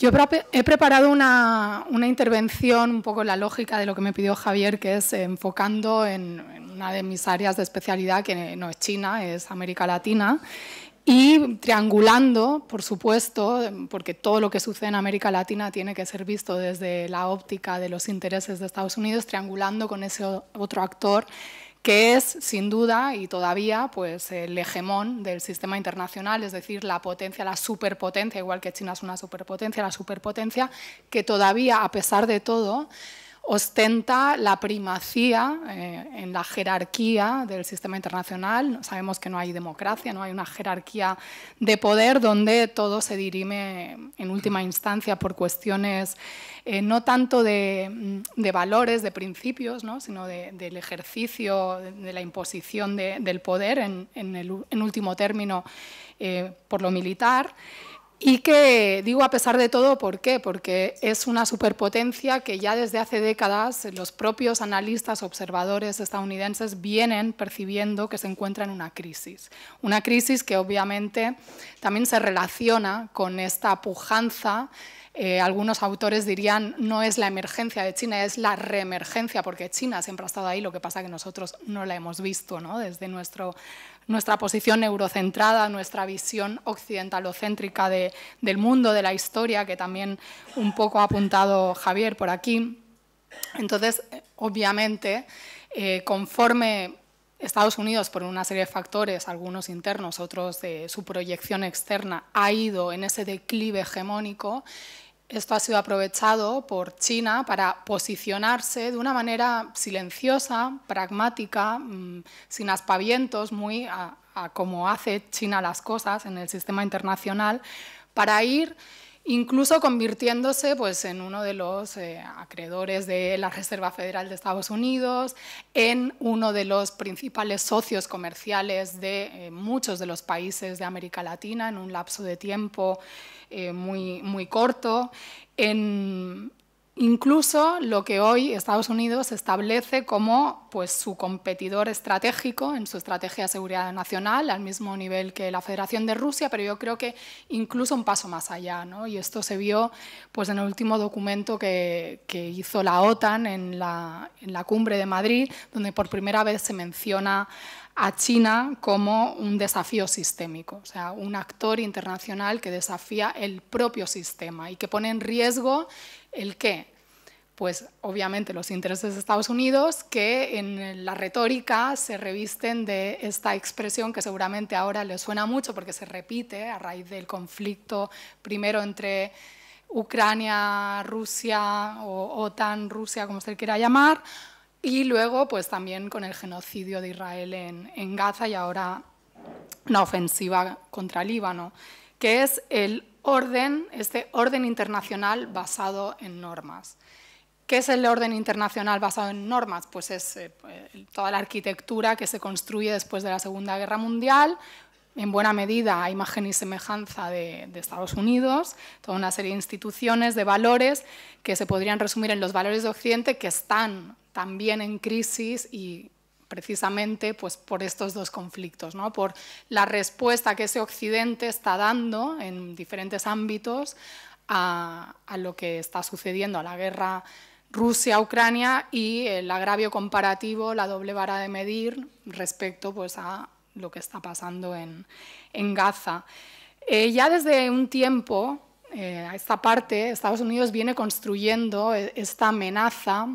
Speaker 3: Yo he preparado una, intervención un poco en la lógica de lo que me pidió Javier, que es enfocando en, en una de mis áreas de especialidad, que no es China, es América Latina, y triangulando, por supuesto, porque todo lo que sucede en América Latina tiene que ser visto desde la óptica de los intereses de Estados Unidos, triangulando con ese otro actor que es sin duda y todavía pues, el hegemón del sistema internacional, es decir, la potencia, la superpotencia, igual que China es una superpotencia, la superpotencia que todavía, a pesar de todo, ostenta la primacía eh, en la jerarquía del sistema internacional. Sabemos que no hay democracia, no hay una jerarquía de poder donde todo se dirime en última instancia por cuestiones eh, no tanto de, valores, de principios, sino del ejercicio, de la imposición del poder en, último término eh, por lo militar. Y que digo a pesar de todo, ¿por qué? Porque es una superpotencia que ya desde hace décadas los propios analistas observadores estadounidenses vienen percibiendo que se encuentra en una crisis. Una crisis que obviamente también se relaciona con esta pujanza eh, algunos autores dirían no es la emergencia de China, es la reemergencia, porque China siempre ha estado ahí, lo que pasa que nosotros no la hemos visto ¿no? desde nuestro nuestra posición eurocentrada, nuestra visión occidentalocéntrica del mundo, de la historia, que también un poco ha apuntado Javier por aquí. Entonces, obviamente, eh, conforme Estados Unidos, por una serie de factores, algunos internos, otros de su proyección externa, ha ido en ese declive hegemónico, esto ha sido aprovechado por China para posicionarse de una manera silenciosa, pragmática, mm, sin aspavientos, muy a, como hace China las cosas en el sistema internacional, para ir incluso convirtiéndose pues, en uno de los eh, acreedores de la Reserva Federal de Estados Unidos, en uno de los principales socios comerciales de eh, muchos de los países de América Latina en un lapso de tiempo eh, muy, muy corto, en, Incluso lo que hoy Estados Unidos establece como pues, su competidor estratégico en su estrategia de seguridad nacional, al mismo nivel que la Federación de Rusia, pero yo creo que incluso un paso más allá. Y esto se vio pues, en el último documento que, hizo la OTAN en la, en la cumbre de Madrid, donde por primera vez se menciona a China como un desafío sistémico, o sea, un actor internacional que desafía el propio sistema y que pone en riesgo el qué, pues obviamente los intereses de Estados Unidos que en la retórica se revisten de esta expresión que seguramente ahora le suena mucho porque se repite a raíz del conflicto primero entre Ucrania, Rusia o OTAN, Rusia, como se quiera llamar, y luego pues también con el genocidio de Israel en, Gaza y ahora una ofensiva contra Líbano, que es el orden, este orden internacional basado en normas. ¿Qué es el orden internacional basado en normas? Pues es eh, pues, toda la arquitectura que se construye después de la Segunda Guerra Mundial, en buena medida a imagen y semejanza de, Estados Unidos, toda una serie de instituciones, de valores que se podrían resumir en los valores de Occidente que están también en crisis y precisamente pues, por estos dos conflictos, ¿no? por la respuesta que ese Occidente está dando en diferentes ámbitos a, a lo que está sucediendo, a la guerra Rusia-Ucrania y el agravio comparativo, la doble vara de medir respecto pues, a lo que está pasando en, Gaza. Eh, ya desde un tiempo, a eh, esta parte, Estados Unidos viene construyendo e, esta amenaza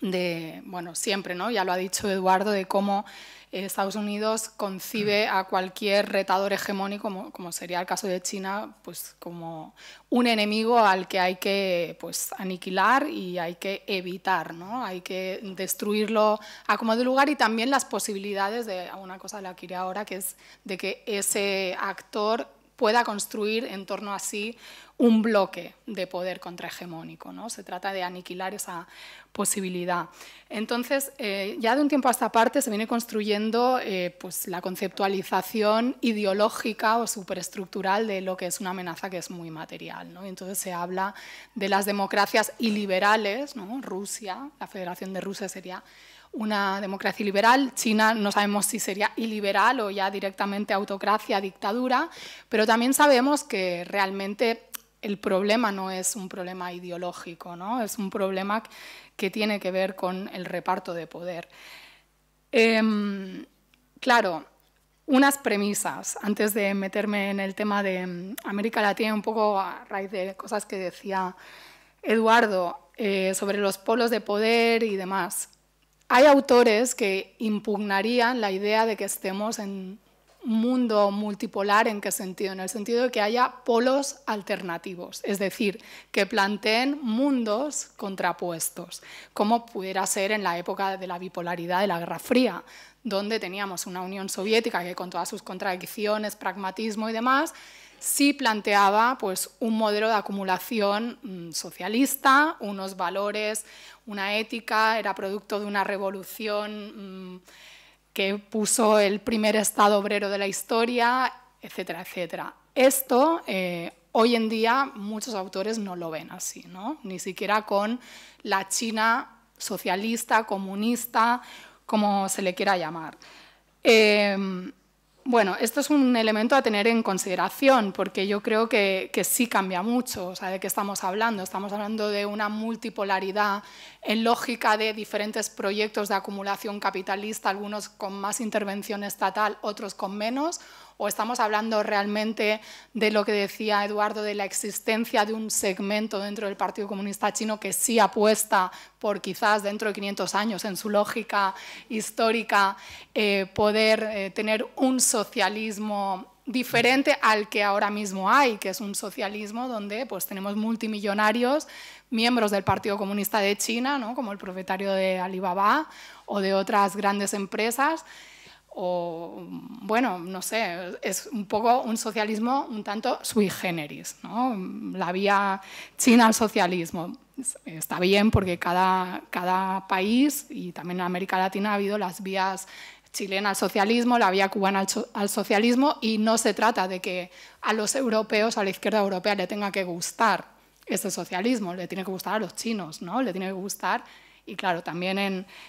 Speaker 3: de, bueno, siempre, ¿no? Ya lo ha dicho Eduardo, de cómo Estados Unidos concibe a cualquier retador hegemónico, como, sería el caso de China, pues como un enemigo al que hay que pues, aniquilar y hay que evitar, ¿no? hay que destruirlo a como de lugar y también las posibilidades de una cosa la que ahora, que es de que ese actor pueda construir en torno a sí un bloque de poder contrahegemónico. ¿no? Se trata de aniquilar esa posibilidad. Entonces, eh, ya de un tiempo a esta parte se viene construyendo eh, pues, la conceptualización ideológica o superestructural de lo que es una amenaza que es muy material. ¿no? Entonces se habla de las democracias iliberales, Rusia, la Federación de Rusia sería una democracia liberal. China no sabemos si sería iliberal o ya directamente autocracia, dictadura, pero también sabemos que realmente el problema no es un problema ideológico, ¿no? es un problema que tiene que ver con el reparto de poder. Em, claro, unas premisas, antes de meterme en el tema de em, América Latina, un poco a raíz de cosas que decía Eduardo eh, sobre los polos de poder y demás. Hay autores que impugnarían la idea de que estemos en un mundo multipolar en qué sentido? En el sentido de que haya polos alternativos, es decir, que planteen mundos contrapuestos, como pudiera ser en la época de la bipolaridad de la Guerra Fría, donde teníamos una Unión Soviética que con todas sus contradicciones, pragmatismo y demás, sí planteaba pues, un modelo de acumulación mm, socialista, unos valores, una ética, era producto de una revolución mm, que puso el primer Estado obrero de la historia, etcétera, etcétera. Esto eh, hoy en día muchos autores no lo ven así, ¿no? ni siquiera con la China socialista, comunista, como se le quiera llamar. Eh, bueno, esto es un elemento a tener en consideración, porque yo creo que, sí cambia mucho. O ¿de qué estamos hablando? Estamos hablando de una multipolaridad en lógica de diferentes proyectos de acumulación capitalista, algunos con más intervención estatal, otros con menos, estamos hablando realmente de lo que decía Eduardo, de la existencia de un segmento dentro del Partido Comunista Chino que sí apuesta por quizás dentro de 500 años, en su lógica histórica, eh, poder eh, tener un socialismo diferente al que ahora mismo hay, que es un socialismo donde pues, tenemos multimillonarios, miembros del Partido Comunista de China, ¿no? como el propietario de Alibaba o de otras grandes empresas, o bueno, no sé, es un poco un socialismo un tanto sui generis, ¿no? la vía china al socialismo. Está bien porque cada, cada país y también en América Latina ha habido las vías chilena al socialismo, la vía cubana al, socialismo, y no se trata de que a los europeos, a la izquierda europea, le tenga que gustar ese socialismo, le tiene que gustar a los chinos, ¿no? le tiene que gustar y claro, también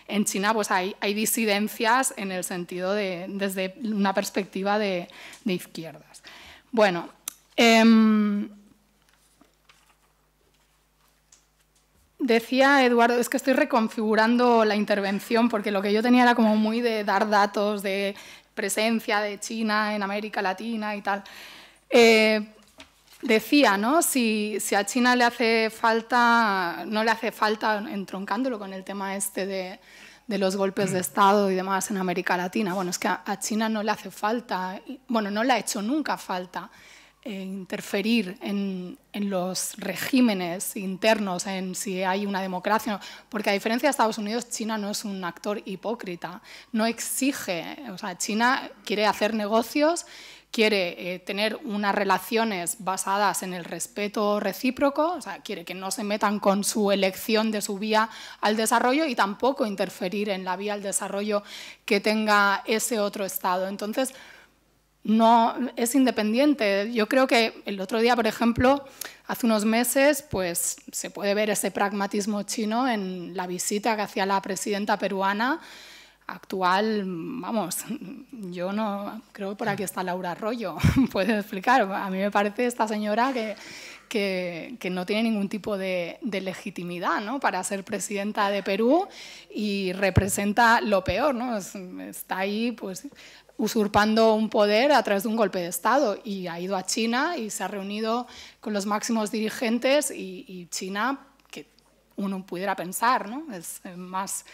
Speaker 3: en, China pues hay, disidencias en el sentido de, desde una perspectiva de, izquierdas. Bueno, em, Decía Eduardo, es que estoy reconfigurando la intervención porque lo que yo tenía era como muy de dar datos de presencia de China en América Latina y tal. Eh, decía, ¿no? Si, a China le hace falta, no le hace falta, entroncándolo con el tema este de, los golpes de mm. Estado y demás en América Latina, bueno, es que a, China no le hace falta, bueno, no le ha hecho nunca falta eh, interferir en, en, los regímenes internos, en si hay una democracia, porque a diferencia de Estados Unidos, China no es un actor hipócrita, no exige, o sea, China quiere hacer negocios quiere eh, tener unas relaciones basadas en el respeto recíproco, o sea, quiere que no se metan con su elección de su vía al desarrollo y tampoco interferir en la vía al desarrollo que tenga ese otro Estado. Entonces, no es independiente. Yo creo que el otro día, por ejemplo, hace unos meses, pues se puede ver ese pragmatismo chino en la visita que hacía la presidenta peruana actual, vamos, yo no creo por aquí está Laura Arroyo, puede explicar. A mí me parece esta señora que, que, no tiene ningún tipo de, legitimidad para ser presidenta de Perú y representa lo peor, ¿no? Está ahí pues usurpando un poder a través de un golpe de Estado y ha ido a China y se ha reunido con los máximos dirigentes y, China, que uno pudiera pensar, ¿no? Es más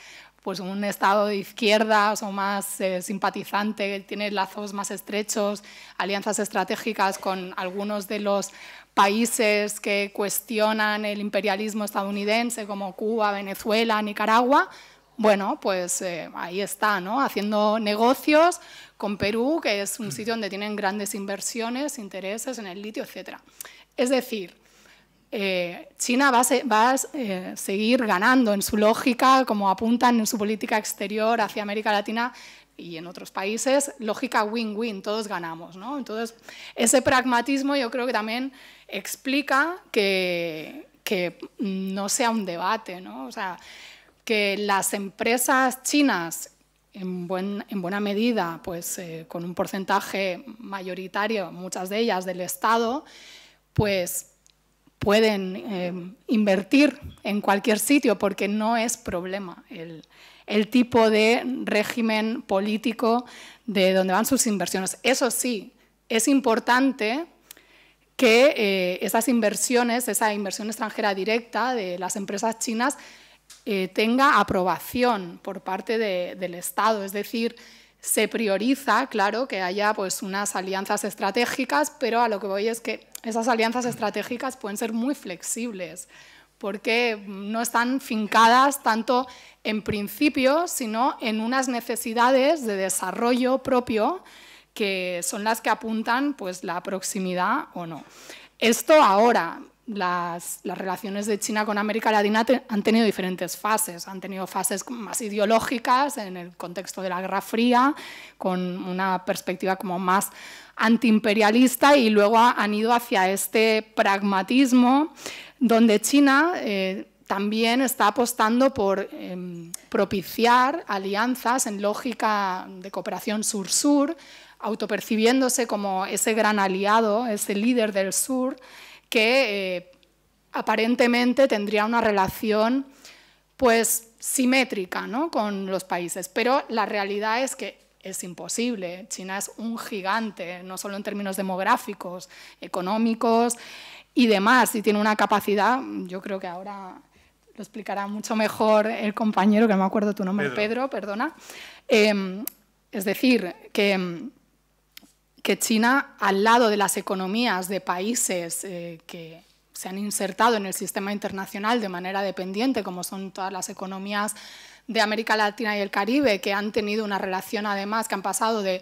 Speaker 3: pues un estado de izquierdas o más simpatizante, eh, simpatizante, tiene lazos más estrechos, alianzas estratégicas con algunos de los países que cuestionan el imperialismo estadounidense, como Cuba, Venezuela, Nicaragua, bueno, pues eh, ahí está, ¿no? Haciendo negocios con Perú, que es un sitio donde tienen grandes inversiones, intereses en el litio, etc. Es decir, eh, China va a, eh, seguir ganando en su lógica, como apuntan en su política exterior hacia América Latina y en otros países, lógica win-win, todos ganamos. ¿no? Entonces, ese pragmatismo yo creo que también explica que, mm, no sea un debate, ¿no? o sea, que las empresas chinas en, buena medida, pues eh, con un porcentaje mayoritario, muchas de ellas del Estado, pues pueden em, invertir en cualquier sitio porque no es problema el, tipo de régimen político de donde van sus inversiones. Eso sí, es importante que eh, esas inversiones, esa inversión extranjera directa de las empresas chinas eh, tenga aprobación por parte del Estado, es decir, se prioriza, claro, que haya pues, unas alianzas estratégicas, pero a lo que voy es que esas alianzas estratégicas pueden ser muy flexibles, porque no están fincadas tanto en principios, sino en unas necesidades de desarrollo propio que son las que apuntan pues, la proximidad o no. Esto ahora, las, relaciones de China con América Latina han tenido diferentes fases. Han tenido fases más ideológicas en el contexto de la Guerra Fría, con una perspectiva como más antiimperialista y luego han ido hacia este pragmatismo donde China... Eh, también está apostando por em, propiciar alianzas en lógica de cooperación sur-sur, autopercibiéndose como ese gran aliado, ese líder del sur, que eh, aparentemente tendría una relación pues simétrica con los países, pero la realidad es que es imposible. China es un gigante, no solo en términos demográficos, económicos y demás, y tiene una capacidad, yo creo que ahora lo explicará mucho mejor el compañero, que no me acuerdo tu nombre, Pedro, perdona. Em, es decir, que em, que China, al lado de las economías de países eh, que se han insertado en el sistema internacional de manera dependiente, como son todas las economías de América Latina y el Caribe, que han tenido una relación además, que han pasado de,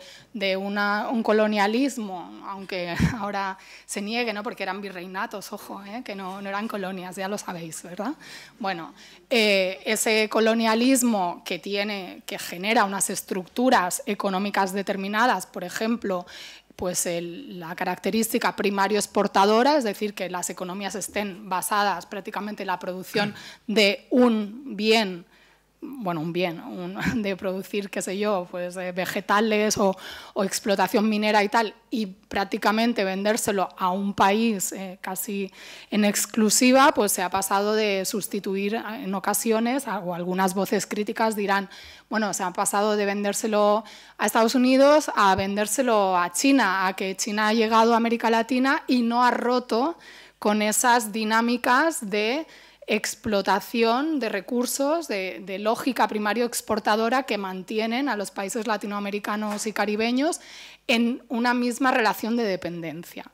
Speaker 3: un colonialismo, aunque ahora se niegue, ¿no? porque eran virreinatos, ojo, ¿eh? que no, eran colonias, ya lo sabéis, ¿verdad? Bueno, eh, ese colonialismo que, tiene, que genera unas estructuras económicas determinadas, por ejemplo, pues la característica primario exportadora, es decir, que las economías estén basadas prácticamente en la producción de un bien bueno, un bien, de producir, qué sé yo, pues eh, vegetales o, explotación minera y tal, y prácticamente vendérselo a un país eh, casi en exclusiva, pues se ha pasado de sustituir ah, en ocasiones, o algunas voces críticas dirán, bueno, se ha pasado de vendérselo a Estados Unidos a vendérselo a China, a que China ha llegado a América Latina y no ha roto con esas dinámicas de explotación de recursos, de, lógica primario exportadora que mantienen a los países latinoamericanos y caribeños en una misma relación de dependencia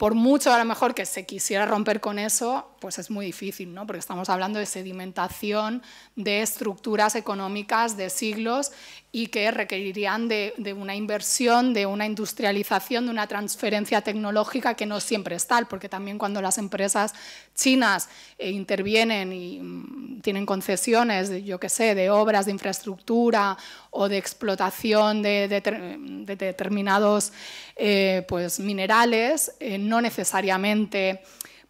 Speaker 3: por mucho a lo mejor que se quisiera romper con eso, pues es muy difícil, ¿no? Porque estamos hablando de sedimentación de estructuras económicas de siglos y que requerirían de, una inversión, de una industrialización, de una transferencia tecnológica que no siempre es tal, porque también cuando las empresas chinas eh, intervienen y mm, tienen concesiones, yo qué sé, de obras de infraestructura o de explotación de, determinados eh, pues, minerales, eh, no necesariamente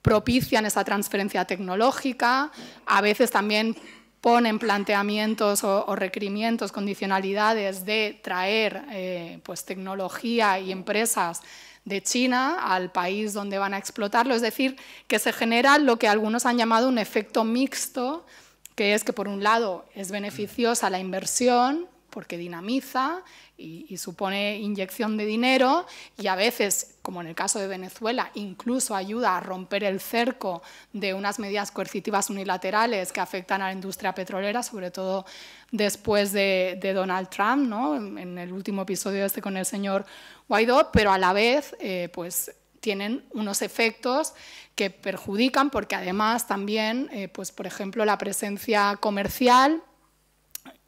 Speaker 3: propician esa transferencia tecnológica, a veces también ponen planteamientos o, requerimientos, condicionalidades de traer eh, pues, tecnología y empresas de China al país donde van a explotarlo. Es decir, que se genera lo que algunos han llamado un efecto mixto, que es que por un lado es beneficiosa la inversión porque dinamiza y, supone inyección de dinero y a veces, como en el caso de Venezuela, incluso ayuda a romper el cerco de unas medidas coercitivas unilaterales que afectan a la industria petrolera, sobre todo después de, Donald Trump, ¿no? en el último episodio este con el señor Guaidó, pero a la vez eh, pues, tienen unos efectos que perjudican porque además también, eh, pues, por ejemplo, la presencia comercial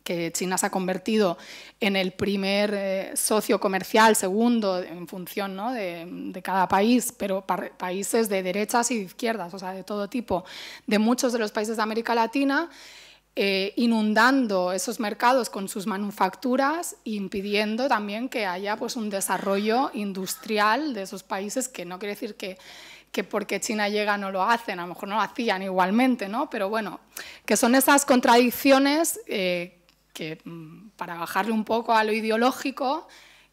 Speaker 3: que China se ha convertido en el primer eh, socio comercial, segundo, en función de, cada país, pero países de derechas y de izquierdas, o sea, de todo tipo, de muchos de los países de América Latina, eh, inundando esos mercados con sus manufacturas, impidiendo también que haya pues, un desarrollo industrial de esos países, que no quiere decir que, que porque China llega no lo hacen, a lo mejor no lo hacían igualmente, ¿no? pero bueno, que son esas contradicciones. Eh, que mm, para bajarle un poco a lo ideológico,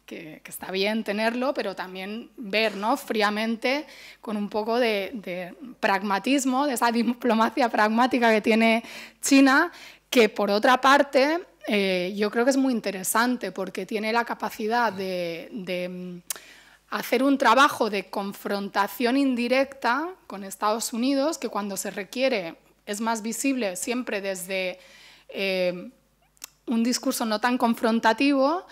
Speaker 3: que, está bien tenerlo, pero también ver fríamente con un poco de, pragmatismo, de esa diplomacia pragmática que tiene China, que por otra parte eh, yo creo que es muy interesante porque tiene la capacidad de, mm, hacer un trabajo de confrontación indirecta con Estados Unidos, que cuando se requiere es más visible siempre desde... Eh, un discurso no tan confrontativo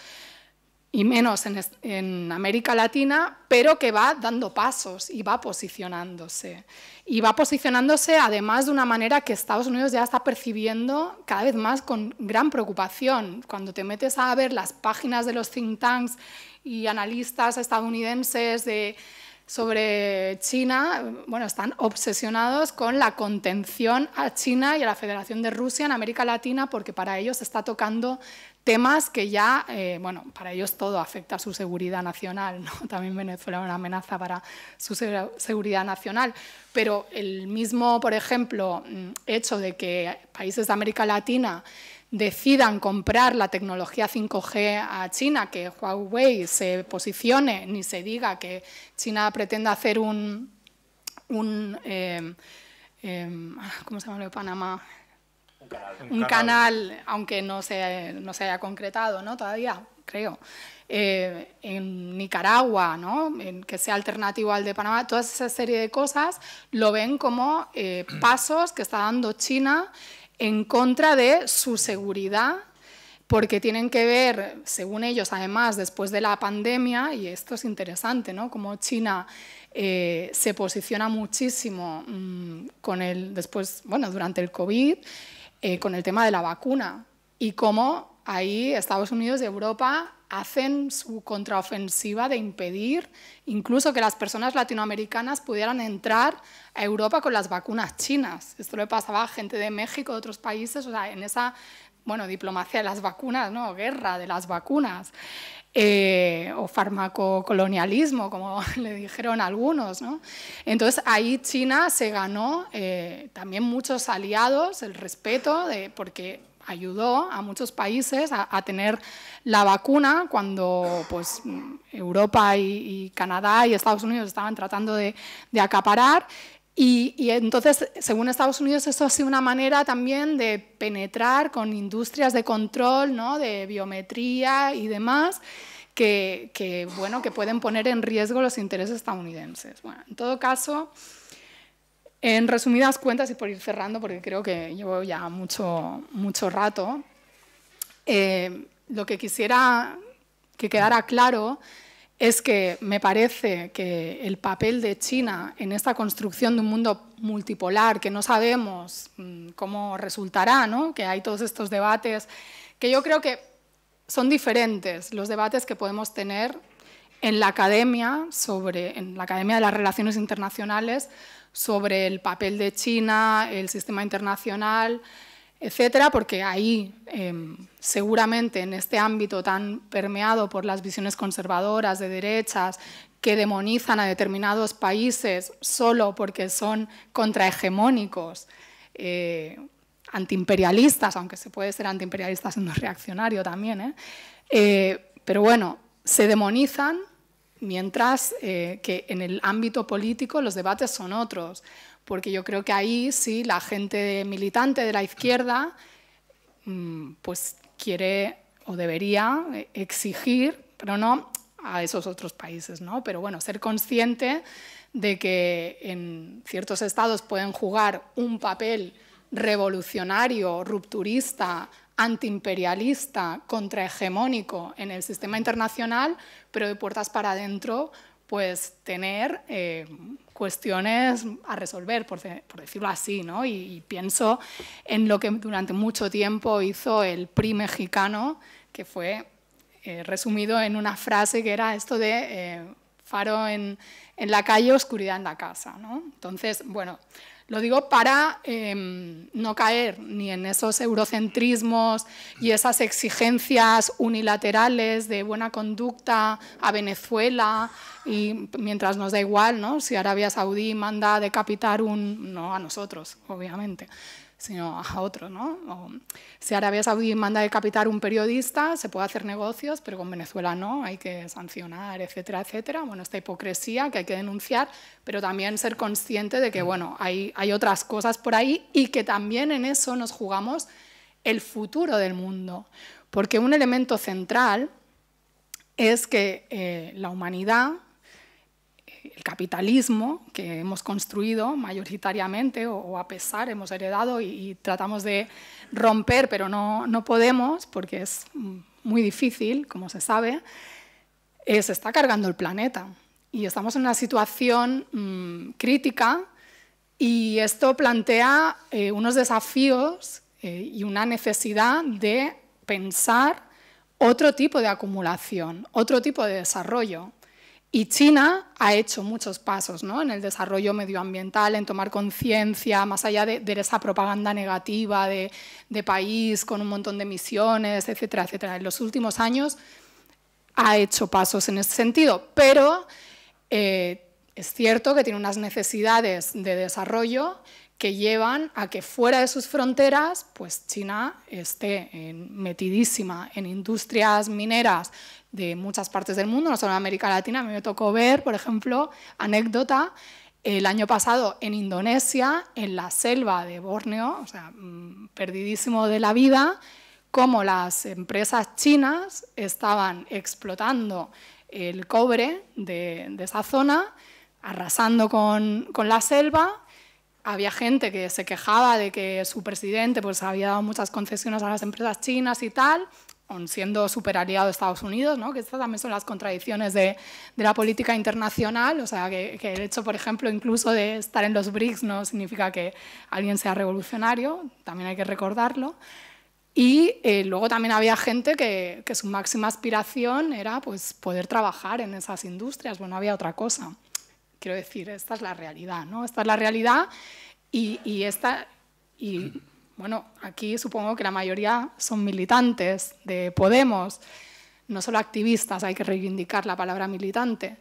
Speaker 3: y menos en, América Latina, pero que va dando pasos y va posicionándose. Y va posicionándose además de una manera que Estados Unidos ya está percibiendo cada vez más con gran preocupación. Cuando te metes a ver las páginas de los think tanks y analistas estadounidenses de sobre China, bueno, están obsesionados con la contención a China y a la Federación de Rusia en América Latina porque para ellos está tocando temas que ya, eh, bueno, para ellos todo afecta a su seguridad nacional, ¿no? también Venezuela es una amenaza para su seguridad nacional, pero el mismo, por ejemplo, mm, hecho de que países de América Latina decidan comprar la tecnología 5G a China, que Huawei se posicione, ni se diga que China pretenda hacer un... Em, em, ah, se llama Panamá?
Speaker 2: Un canal, un canal
Speaker 3: aunque no se, no se haya concretado ¿no? todavía, creo. Eh, en Nicaragua, que sea alternativo al de Panamá, toda esa serie de cosas lo ven como eh, pasos que está dando China en contra de su seguridad porque tienen que ver, según ellos, además, después de la pandemia, y esto es interesante, ¿no? Como China eh, se posiciona muchísimo mm, con el, después, bueno, durante el COVID, eh, con el tema de la vacuna, y cómo ahí Estados Unidos y Europa hacen su contraofensiva de impedir incluso que las personas latinoamericanas pudieran entrar a Europa con las vacunas chinas. Esto le pasaba a gente de México, de otros países, o en esa bueno, diplomacia de las vacunas, ¿no? guerra de las vacunas, eh, o farmacocolonialismo, como le dijeron algunos. ¿no? Entonces ahí China se ganó eh, también muchos aliados, el respeto, de, porque ayudó a muchos países a, tener la vacuna cuando pues, Europa y, Canadá y Estados Unidos estaban tratando de, acaparar. Y, y, entonces, según Estados Unidos, eso ha sido una manera también de penetrar con industrias de control, ¿no? de biometría y demás, que, que, bueno, que pueden poner en riesgo los intereses estadounidenses. Bueno, en todo caso, en resumidas cuentas, y por ir cerrando, porque creo que llevo ya mucho, mucho rato, eh, lo que quisiera que quedara claro es que me parece que el papel de China en esta construcción de un mundo multipolar, que no sabemos mm, cómo resultará, que hay todos estos debates, que yo creo que son diferentes los debates que podemos tener en la academia, sobre, en la academia de las relaciones internacionales, sobre el papel de China, el sistema internacional, etcétera, porque ahí em, seguramente en este ámbito tan permeado por las visiones conservadoras de derechas que demonizan a determinados países solo porque son contrahegemónicos, eh, antiimperialistas, aunque se puede ser antiimperialista siendo reaccionario también, ¿eh? Eh, pero bueno, se demonizan Mientras eh, que en el ámbito político los debates son otros, porque yo creo que ahí sí la gente militante de la izquierda mm, pues quiere o debería eh, exigir, pero no a esos otros países, ¿no? Pero bueno, ser consciente de que en ciertos estados pueden jugar un papel revolucionario, rupturista, antiimperialista, contrahegemónico en el sistema internacional, pero de puertas para adentro, pues tener eh, cuestiones a resolver, por, decirlo así, ¿no? Y, pienso en lo que durante mucho tiempo hizo el PRI mexicano, que fue eh, resumido en una frase que era esto de eh, faro en, en, la calle, oscuridad en la casa, ¿no? Entonces, bueno, lo digo para em, no caer ni en esos eurocentrismos y esas exigencias unilaterales de buena conducta a Venezuela y mientras nos da igual ¿no? si Arabia Saudí manda a decapitar un... no a nosotros, obviamente sino a otro. ¿no? si Arabia Saudí manda a decapitar un periodista, se puede hacer negocios, pero con Venezuela no, hay que sancionar, etcétera, etcétera. Bueno, esta hipocresía que hay que denunciar, pero también ser consciente de que mm. bueno, hay, otras cosas por ahí y que también en eso nos jugamos el futuro del mundo. Porque un elemento central es que eh, la humanidad el capitalismo que hemos construido mayoritariamente o, a pesar, hemos heredado y, tratamos de romper, pero no, podemos porque es muy difícil, como se sabe, se está cargando el planeta. Y estamos en una situación mm, crítica y esto plantea eh, unos desafíos eh, y una necesidad de pensar otro tipo de acumulación, otro tipo de desarrollo. Y China ha hecho muchos pasos en el desarrollo medioambiental, en tomar conciencia, más allá de, esa propaganda negativa de, país con un montón de emisiones, etcétera, etcétera. En los últimos años ha hecho pasos en ese sentido, pero eh, es cierto que tiene unas necesidades de desarrollo que llevan a que fuera de sus fronteras, pues China esté metidísima en industrias mineras de muchas partes del mundo, no solo en América Latina. A mí me tocó ver, por ejemplo, anécdota, el año pasado en Indonesia, en la selva de Borneo, o sea, mm, perdidísimo de la vida, cómo las empresas chinas estaban explotando el cobre de, esa zona, arrasando con, con, la selva. Había gente que se quejaba de que su presidente pues, había dado muchas concesiones a las empresas chinas y tal, siendo super aliado de Estados Unidos, ¿no? que estas también son las contradicciones de, de la política internacional, o sea, que, el hecho, por ejemplo, incluso de estar en los BRICS no significa que alguien sea revolucionario, también hay que recordarlo. Y eh, luego también había gente que, que, su máxima aspiración era pues, poder trabajar en esas industrias, bueno, había otra cosa. Quiero decir, esta es la realidad, ¿no? Esta es la realidad y, y esta, y bueno, aquí supongo que la mayoría son militantes de Podemos, no solo activistas, hay que reivindicar la palabra militante.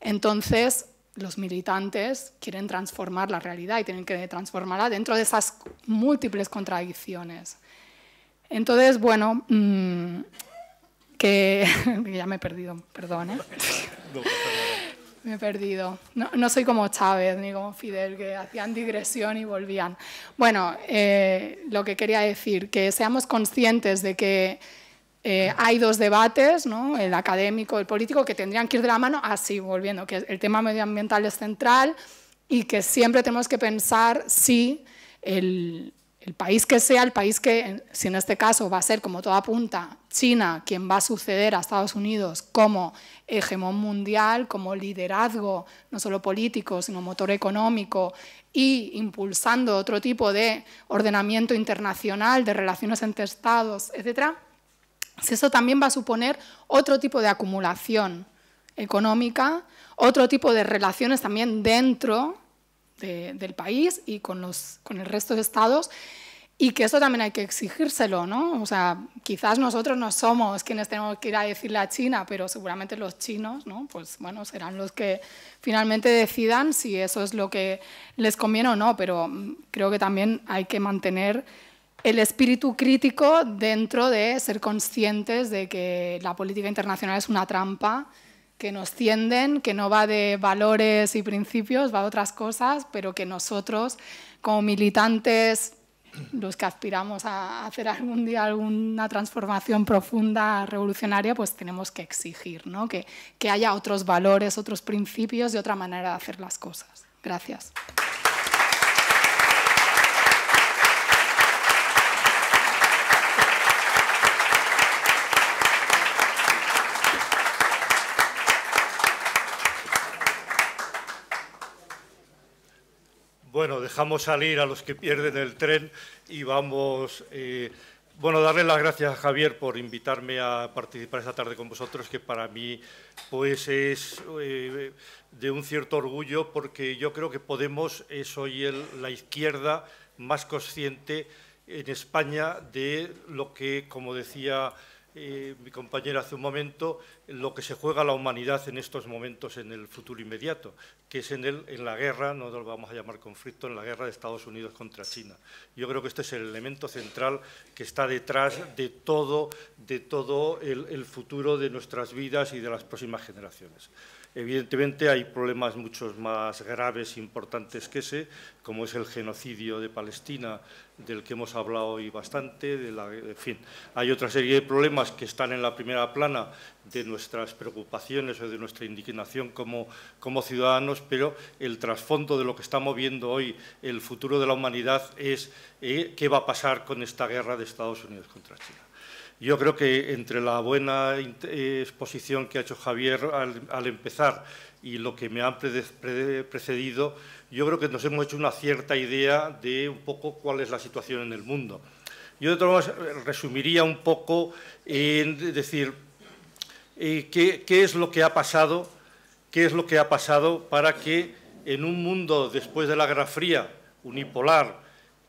Speaker 3: Entonces, los militantes quieren transformar la realidad y tienen que transformarla dentro de esas múltiples contradicciones. Entonces, bueno, mm, que ya me he perdido, perdón. ¿eh? me he perdido. No, soy como Chávez ni como Fidel, que hacían digresión y volvían. Bueno, eh, lo que quería decir, que seamos conscientes de que eh, hay dos debates, ¿no? el académico, y el político, que tendrían que ir de la mano, así, volviendo, que el tema medioambiental es central y que siempre tenemos que pensar si el, el país que sea, el país que, si en este caso va a ser como toda punta, China, quien va a suceder a Estados Unidos como hegemón mundial, como liderazgo, no solo político, sino motor económico, y impulsando otro tipo de ordenamiento internacional, de relaciones entre estados, etc., pues eso también va a suponer otro tipo de acumulación económica, otro tipo de relaciones también dentro del país y con, el resto de estados. Y que eso también hay que exigírselo, O sea, quizás nosotros no somos quienes tenemos que ir a decirle a China, pero seguramente los chinos, ¿no? Pues bueno, serán los que finalmente decidan si eso es lo que les conviene o no, pero mm, creo que también hay que mantener el espíritu crítico dentro de ser conscientes de que la política internacional es una trampa que nos tienden, que no va de valores y principios, va de otras cosas, pero que nosotros, como militantes, los que aspiramos a hacer algún día alguna transformación profunda, revolucionaria, pues tenemos que exigir que, que haya otros valores, otros principios y otra manera de hacer las cosas. Gracias.
Speaker 4: Bueno, dejamos salir a los que pierden el tren y vamos... Eh, bueno, darle las gracias a Javier por invitarme a participar esta tarde con vosotros, que para mí pues es eh, de un cierto orgullo, porque yo creo que Podemos es hoy la izquierda más consciente en España de lo que, como decía eh, mi compañera hace un momento, lo que se juega la humanidad en estos momentos en el futuro inmediato, que es en, la guerra, no lo vamos a llamar conflicto, en la guerra de Estados Unidos contra China. Yo creo que este es el elemento central que está detrás de todo, de todo el futuro de nuestras vidas y de las próximas generaciones. Evidentemente hay problemas muchos más graves, e importantes que ese, como es el genocidio de Palestina, del que hemos hablado hoy bastante, de la, en fin, hay otra serie de problemas que están en la primera plana de nuestras preocupaciones o de nuestra indignación como, ciudadanos, pero el trasfondo de lo que está moviendo hoy el futuro de la humanidad es eh, qué va a pasar con esta guerra de Estados Unidos contra China. Yo creo que entre la buena eh, exposición que ha hecho Javier al, empezar y lo que me han precedido, yo creo que nos hemos hecho una cierta idea de un poco cuál es la situación en el mundo. Yo de todas maneras eh, resumiría un poco en decir eh, qué, es lo que ha pasado, qué es lo que ha pasado para que en un mundo después de la Guerra Fría, unipolar,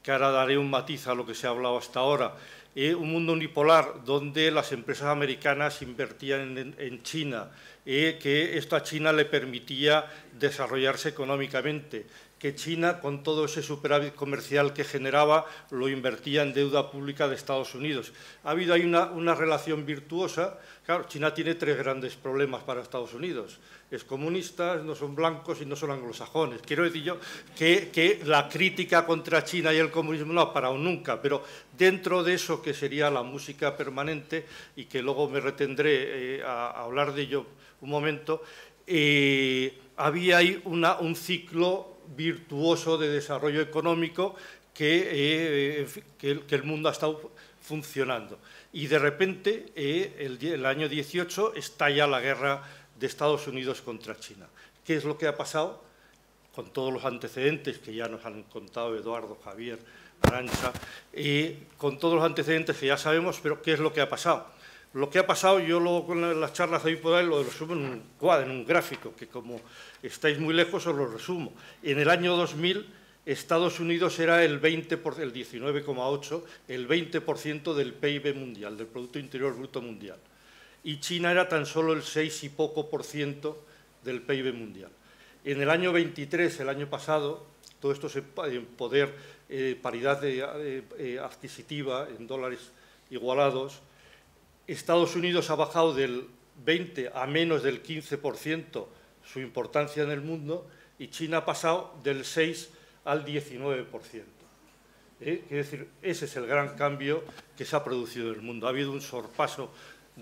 Speaker 4: que ahora daré un matiz a lo que se ha hablado hasta ahora, eh, un mundo unipolar donde las empresas americanas invertían en, China, eh, que que esta China le permitía desarrollarse económicamente, que China, con todo ese superávit comercial que generaba, lo invertía en deuda pública de Estados Unidos. Ha habido ahí una, una relación virtuosa. Claro, China tiene tres grandes problemas para Estados Unidos es comunistas, no son blancos y no son anglosajones. Quiero decir yo que, la crítica contra China y el comunismo no ha parado nunca, pero dentro de eso que sería la música permanente y que luego me retendré eh, a, hablar de ello un momento, eh, había ahí un ciclo virtuoso de desarrollo económico eh, que, el mundo ha estado funcionando. Y de repente, el, el año 18, estalla la guerra de Estados Unidos contra China. ¿Qué es lo que ha pasado? Con todos los antecedentes que ya nos han contado Eduardo, Javier, Arancha, y con todos los antecedentes que ya sabemos, pero ¿qué es lo que ha pasado? Lo que ha pasado, yo luego con las charlas de hoy por ahí lo resumo en un cuadro, en un gráfico, que como estáis muy lejos os lo resumo. En el año 2000 Estados Unidos era el el 19,8, el 20% del PIB mundial, del Producto Interior Bruto Mundial y China era tan solo el 6 y poco por ciento del PIB mundial. En el año 23, el año pasado, todo esto es en poder, eh, paridad eh, eh, adquisitiva en dólares igualados, Estados Unidos ha bajado del 20 a menos del 15% por ciento su importancia en el mundo y China ha pasado del 6 al 19%. por ciento. Es decir, ese es el gran cambio que se ha producido en el mundo. Ha habido un sorpaso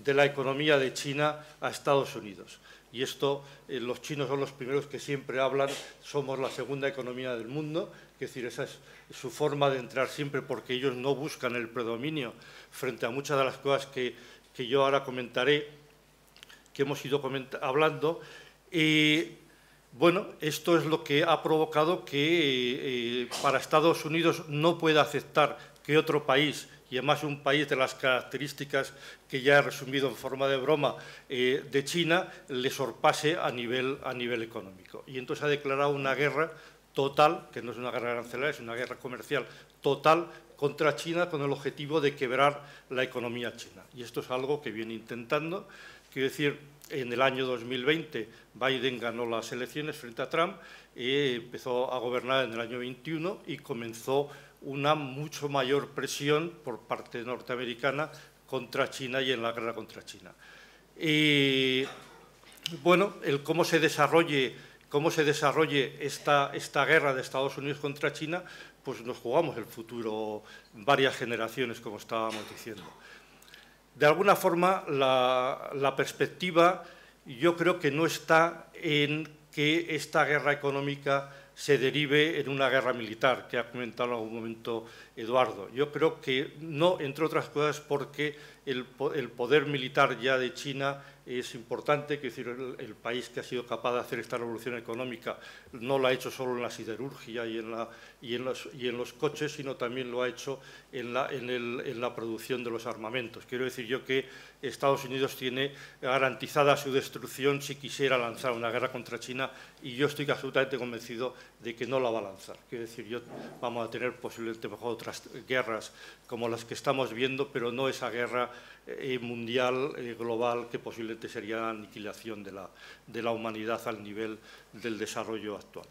Speaker 4: de la economía de China a Estados Unidos. Y esto, eh, los chinos son los primeros que siempre hablan, somos la segunda economía del mundo, es decir, esa es su forma de entrar siempre porque ellos no buscan el predominio frente a muchas de las cosas que, yo ahora comentaré, que hemos ido hablando. Y bueno, esto es lo que ha provocado que eh, eh, para Estados Unidos no pueda aceptar que otro país y además un país de las características que ya he resumido en forma de broma eh, de China, le sorpase a nivel, a nivel económico. Y entonces ha declarado una guerra total, que no es una guerra arancelaria, es una guerra comercial total contra China con el objetivo de quebrar la economía china. Y esto es algo que viene intentando. Quiero decir, en el año 2020 Biden ganó las elecciones frente a Trump, eh, empezó a gobernar en el año 21 y comenzó una mucho mayor presión por parte norteamericana contra China y en la guerra contra China. Y, bueno, el cómo se desarrolle, cómo se desarrolle esta, guerra de Estados Unidos contra China, pues nos jugamos el futuro varias generaciones, como estábamos diciendo. De alguna forma, la perspectiva yo creo que no está en que esta guerra económica se derive en una guerra militar, que ha comentado en algún momento Eduardo. Yo creo que no, entre otras cosas, porque el, el poder militar ya de China es importante que decir, el, país que ha sido capaz de hacer esta revolución económica no la ha hecho solo en la siderurgia y en, los, coches, sino también lo ha hecho en la, producción de los armamentos. Quiero decir yo que Estados Unidos tiene garantizada su destrucción si quisiera lanzar una guerra contra China y yo estoy absolutamente convencido de que no la va a lanzar. Quiero decir, yo vamos a tener posiblemente otras guerras como las que estamos viendo, pero no esa guerra eh, mundial, eh, global, que posiblemente sería la aniquilación de la, de la humanidad al nivel del desarrollo actual.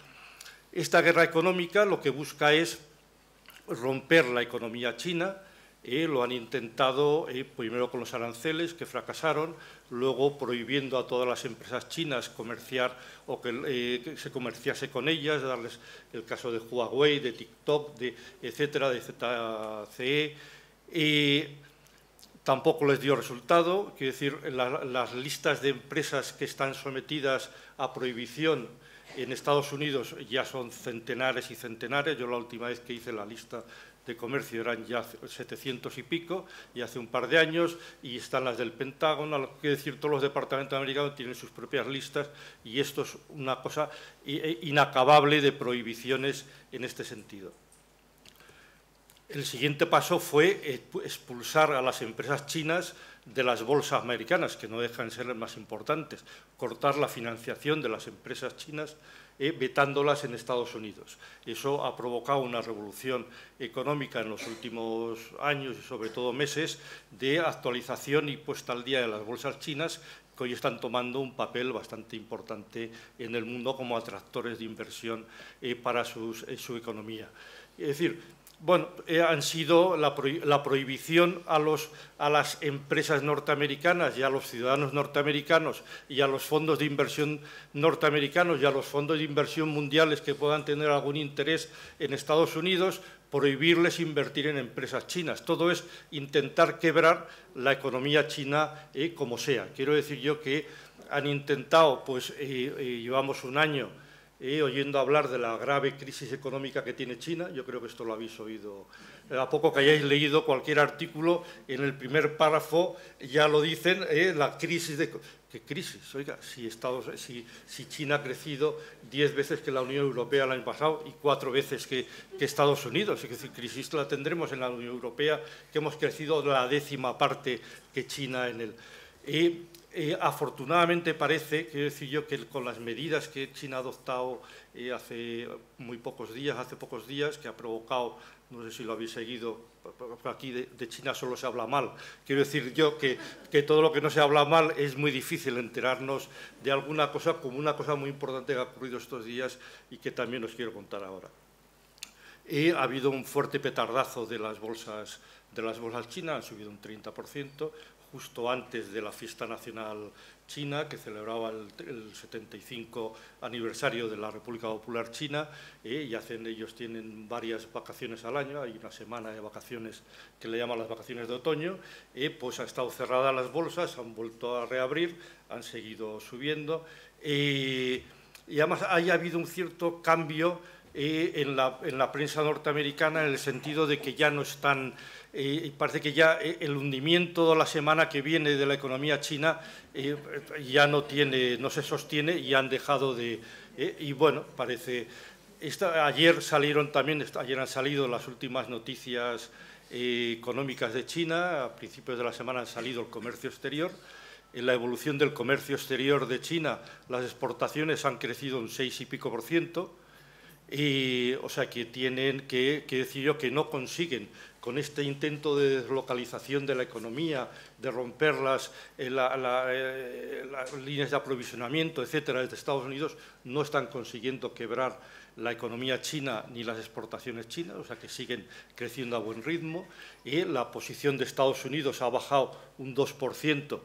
Speaker 4: Esta guerra económica lo que busca es romper la economía china, eh, lo han intentado primero con los aranceles que fracasaron, luego prohibiendo a todas las empresas chinas comerciar o que, se comerciase con ellas, darles el caso de Huawei, de TikTok, de etcétera, de ZCE tampoco les dio resultado. Quiero decir, las listas de empresas que están sometidas a prohibición en Estados Unidos ya son centenares y centenares. Yo la última vez que hice la lista de comercio eran ya 700 y pico, y hace un par de años, y están las del Pentágono, quiero decir, todos los departamentos americanos tienen sus propias listas, y esto es una cosa eh, inacabable de prohibiciones en este sentido. El siguiente paso fue eh, expulsar a las empresas chinas de las bolsas americanas, que no dejan de ser las más importantes, cortar la financiación de las empresas chinas eh, vetándolas en Estados Unidos. Eso ha provocado una revolución económica en los últimos años y sobre todo meses de actualización y puesta al día de las bolsas chinas que hoy están tomando un papel bastante importante en el mundo como atractores de inversión eh, para su economía. Es decir, bueno, eh, han sido la, prohibición a, las empresas norteamericanas y a los ciudadanos norteamericanos y a los fondos de inversión norteamericanos y a los fondos de inversión mundiales que puedan tener algún interés en Estados Unidos, prohibirles invertir en empresas chinas. Todo es intentar quebrar la economía china eh, como sea. Quiero decir yo que han intentado, pues eh, llevamos un año, oyendo hablar de la grave crisis económica que tiene China, yo creo que esto lo habéis oído, a poco que hayáis leído cualquier artículo, en el primer párrafo ya lo dicen, eh, la crisis de... ¿Qué crisis? Oiga, si, Estados, si, si, China ha crecido diez veces que la Unión Europea el año pasado y cuatro veces que, que Estados Unidos, es decir, crisis la tendremos en la Unión Europea, que hemos crecido la décima parte que China en el... Eh, afortunadamente parece, quiero decir yo, que con las medidas que China ha adoptado eh, hace muy pocos días, hace pocos días, que ha provocado, no sé si lo habéis seguido, aquí de, China solo se habla mal. Quiero decir yo que, todo lo que no se habla mal es muy difícil enterarnos de alguna cosa como una cosa muy importante que ha ocurrido estos días y que también os quiero contar ahora. ha habido un fuerte petardazo de las bolsas de las bolsas chinas, han subido un 30%, justo antes de la fiesta nacional china, que celebraba el, 75 aniversario de la República Popular China, eh, y hacen, ellos tienen varias vacaciones al año, hay una semana de vacaciones que le llaman las vacaciones de otoño, eh, pues han estado cerradas las bolsas, han vuelto a reabrir, han seguido subiendo, eh, y además haya habido un cierto cambio en, la, en, la, prensa norteamericana en el sentido de que ya no están, parece que ya eh, el hundimiento la semana que viene de la economía china eh, eh, ya no, tiene, no se sostiene y han dejado de, y bueno, parece, ayer salieron también, ayer han salido las últimas noticias económicas de China, a principios de la semana han salido el comercio exterior, en la evolución del comercio exterior de China, las exportaciones han crecido un 6 y pico por ciento, o sea, que tienen que, decir yo que no consiguen con este intento de deslocalización de la economía, de romper eh, eh, las, líneas de aprovisionamiento, etcétera, desde Estados Unidos, no están consiguiendo quebrar la economía china ni las exportaciones chinas, o sea que siguen creciendo a buen ritmo. Y la posición de Estados Unidos ha bajado un 2%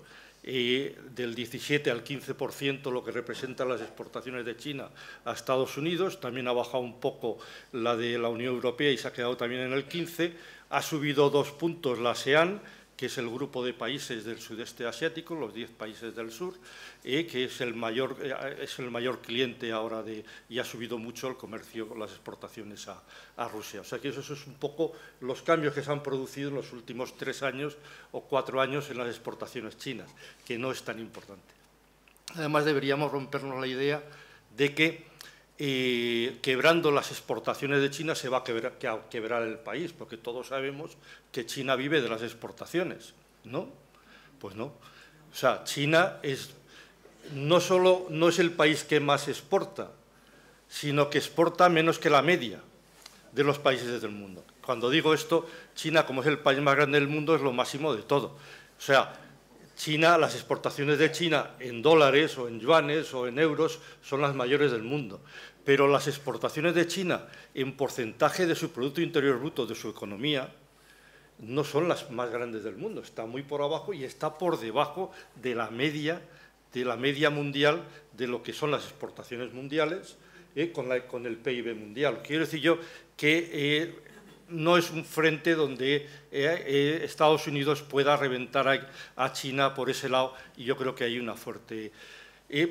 Speaker 4: del 17 al 15% lo que representan las exportaciones de China a Estados Unidos, también ha bajado un poco la de la Unión Europea y se ha quedado también en el 15%, ha subido dos puntos la ASEAN, que es el grupo de países del sudeste asiático, los 10 países del sur, que es el, mayor, eh, es el mayor cliente ahora de, y ha subido mucho el comercio, las exportaciones a, Rusia. O sea que eso, eso, es un poco los cambios que se han producido en los últimos tres años o cuatro años en las exportaciones chinas, que no es tan importante. Además, deberíamos rompernos la idea de que y quebrando las exportaciones de China se va a quebrar, a quebrar el país, porque todos sabemos que China vive de las exportaciones, ¿no? Pues no. O sea, China es, no solo no es el país que más exporta, sino que exporta menos que la media de los países del mundo. Cuando digo esto, China, como es el país más grande del mundo, es lo máximo de todo. O sea, China, las exportaciones de China en dólares o en yuanes o en euros son las mayores del mundo, pero las exportaciones de China en porcentaje de su Producto Interior Bruto, de su economía, no son las más grandes del mundo, está muy por abajo y está por debajo de la media, de la media mundial de lo que son las exportaciones mundiales eh, con, el PIB mundial. Quiero decir yo que eh, no es un frente donde eh, eh, Estados Unidos pueda reventar a, China por ese lado y yo creo que hay una fuerte...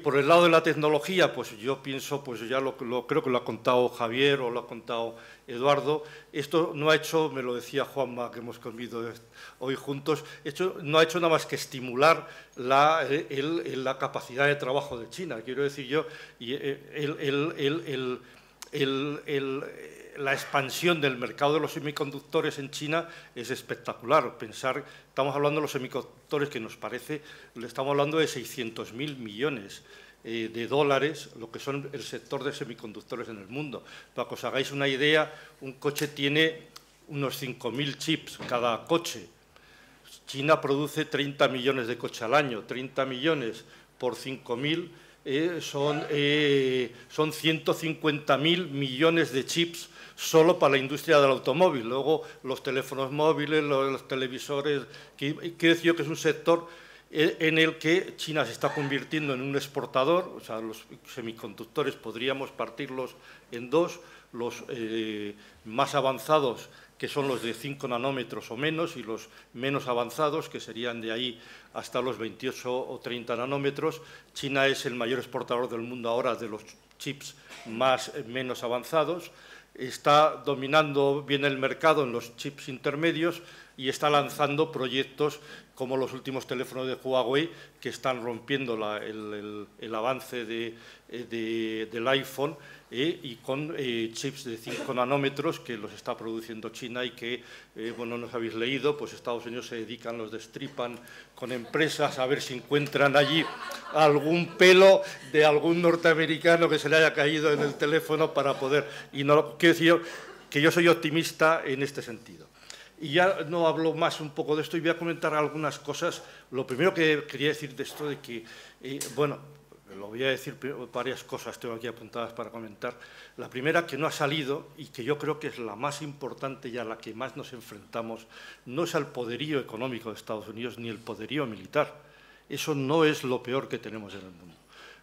Speaker 4: por el lado de la tecnología, pues yo pienso, pues ya lo, creo que lo ha contado Javier o lo ha contado Eduardo, esto no ha hecho, me lo decía Juanma, que hemos comido hoy juntos, esto no ha hecho nada más que estimular la, capacidad de trabajo de China, quiero decir yo, y eh, el la expansión del mercado de los semiconductores en China es espectacular. Pensar, estamos hablando de los semiconductores que nos parece, le estamos hablando de 600.000 millones eh, de dólares, lo que son el sector de semiconductores en el mundo. Para que os hagáis una idea, un coche tiene unos 5.000 chips cada coche. China produce 30 millones de coches al año, 30 millones por 5.000 eh, son, eh, son 150.000 millones de chips solo para la industria del automóvil. Luego los teléfonos móviles, los, televisores, que, quiero que es un sector eh, en el que China se está convirtiendo en un exportador, o sea, los semiconductores podríamos partirlos en dos, los eh, más avanzados que son los de 5 nanómetros o menos, y los menos avanzados, que serían de ahí hasta los 28 o 30 nanómetros. China es el mayor exportador del mundo ahora de los chips más, eh, menos avanzados está dominando bien el mercado en los chips intermedios y está lanzando proyectos como los últimos teléfonos de Huawei que están rompiendo el, avance eh, del iPhone eh, y con eh, chips de 5 nanómetros que los está produciendo China y que, bueno, nos habéis leído, pues Estados Unidos se dedican, los destripan con empresas a ver si encuentran allí algún pelo de algún norteamericano que se le haya caído en el teléfono para poder... Y no, quiero decir que yo soy optimista en este sentido y ya no hablo más un poco de esto y voy a comentar algunas cosas. Lo primero que quería decir de esto, de que, eh, bueno, lo voy a decir varias cosas, tengo aquí apuntadas para comentar. La primera que no ha salido y que yo creo que es la más importante y a la que más nos enfrentamos, no es al poderío económico de Estados Unidos ni el poderío militar. Eso no es lo peor que tenemos en el mundo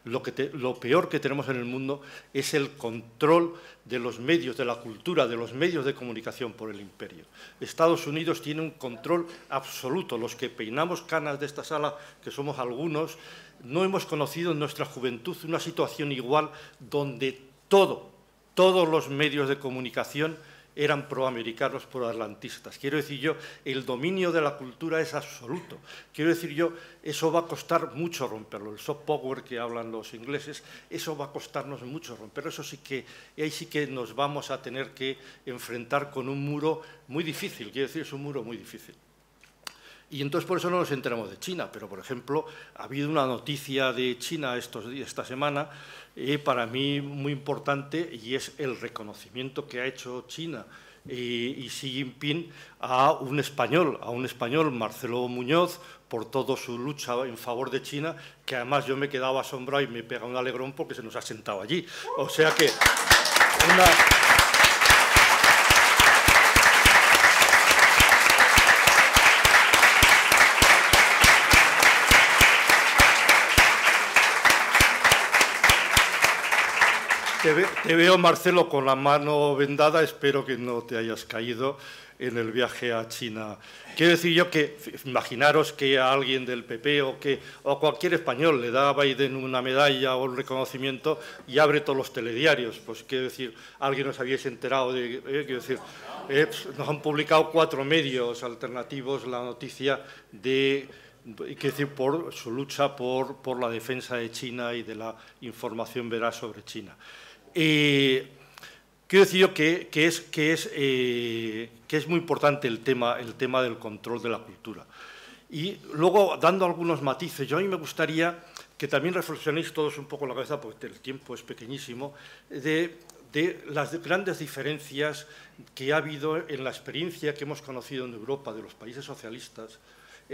Speaker 4: lo, peor que tenemos en el mundo es el control de los medios, de la cultura, de los medios de comunicación por el imperio. Estados Unidos tiene un control absoluto. Los que peinamos canas de esta sala, que somos algunos, no hemos conocido en nuestra juventud una situación igual donde todo, todos los medios de comunicación eran proamericanos, proatlantistas. Quiero decir yo, el dominio de la cultura es absoluto. Quiero decir yo, eso va a costar mucho romperlo. El soft power que hablan los ingleses, eso va a costarnos mucho romperlo. Eso sí que, ahí sí que nos vamos a tener que enfrentar con un muro muy difícil. Quiero decir, es un muro muy difícil. Y entonces por eso no nos enteramos de China, pero por ejemplo, ha habido una noticia de China estos, esta semana para mí muy importante y es el reconocimiento que ha hecho China y, Xi Jinping a un español, a un español, Marcelo Muñoz, por toda su lucha en favor de China, que además yo me quedaba asombrado y me pega un alegrón porque se nos ha sentado allí. O sea que una, Te, veo, Marcelo, con la mano vendada. Espero que no te hayas caído en el viaje a China. Quiero decir yo que, imaginaros que a alguien del PP o, que, a cualquier español le da a Biden una medalla o un reconocimiento y abre todos los telediarios. Pues quiero decir, alguien nos habéis enterado de... Eh, quiero decir, eh, pues, nos han publicado cuatro medios alternativos la noticia de quiero decir, por su lucha por la defensa de China y de la información veraz sobre China. Eh, quiero decir que, que es, que, es, eh, que es muy importante el tema, el tema del control de la cultura. Y luego, dando algunos matices, yo a mí me gustaría que también reflexionéis todos un poco en la cabeza, porque el tiempo es pequeñísimo, de, de las grandes diferencias que ha habido en la experiencia que hemos conocido en Europa de los países socialistas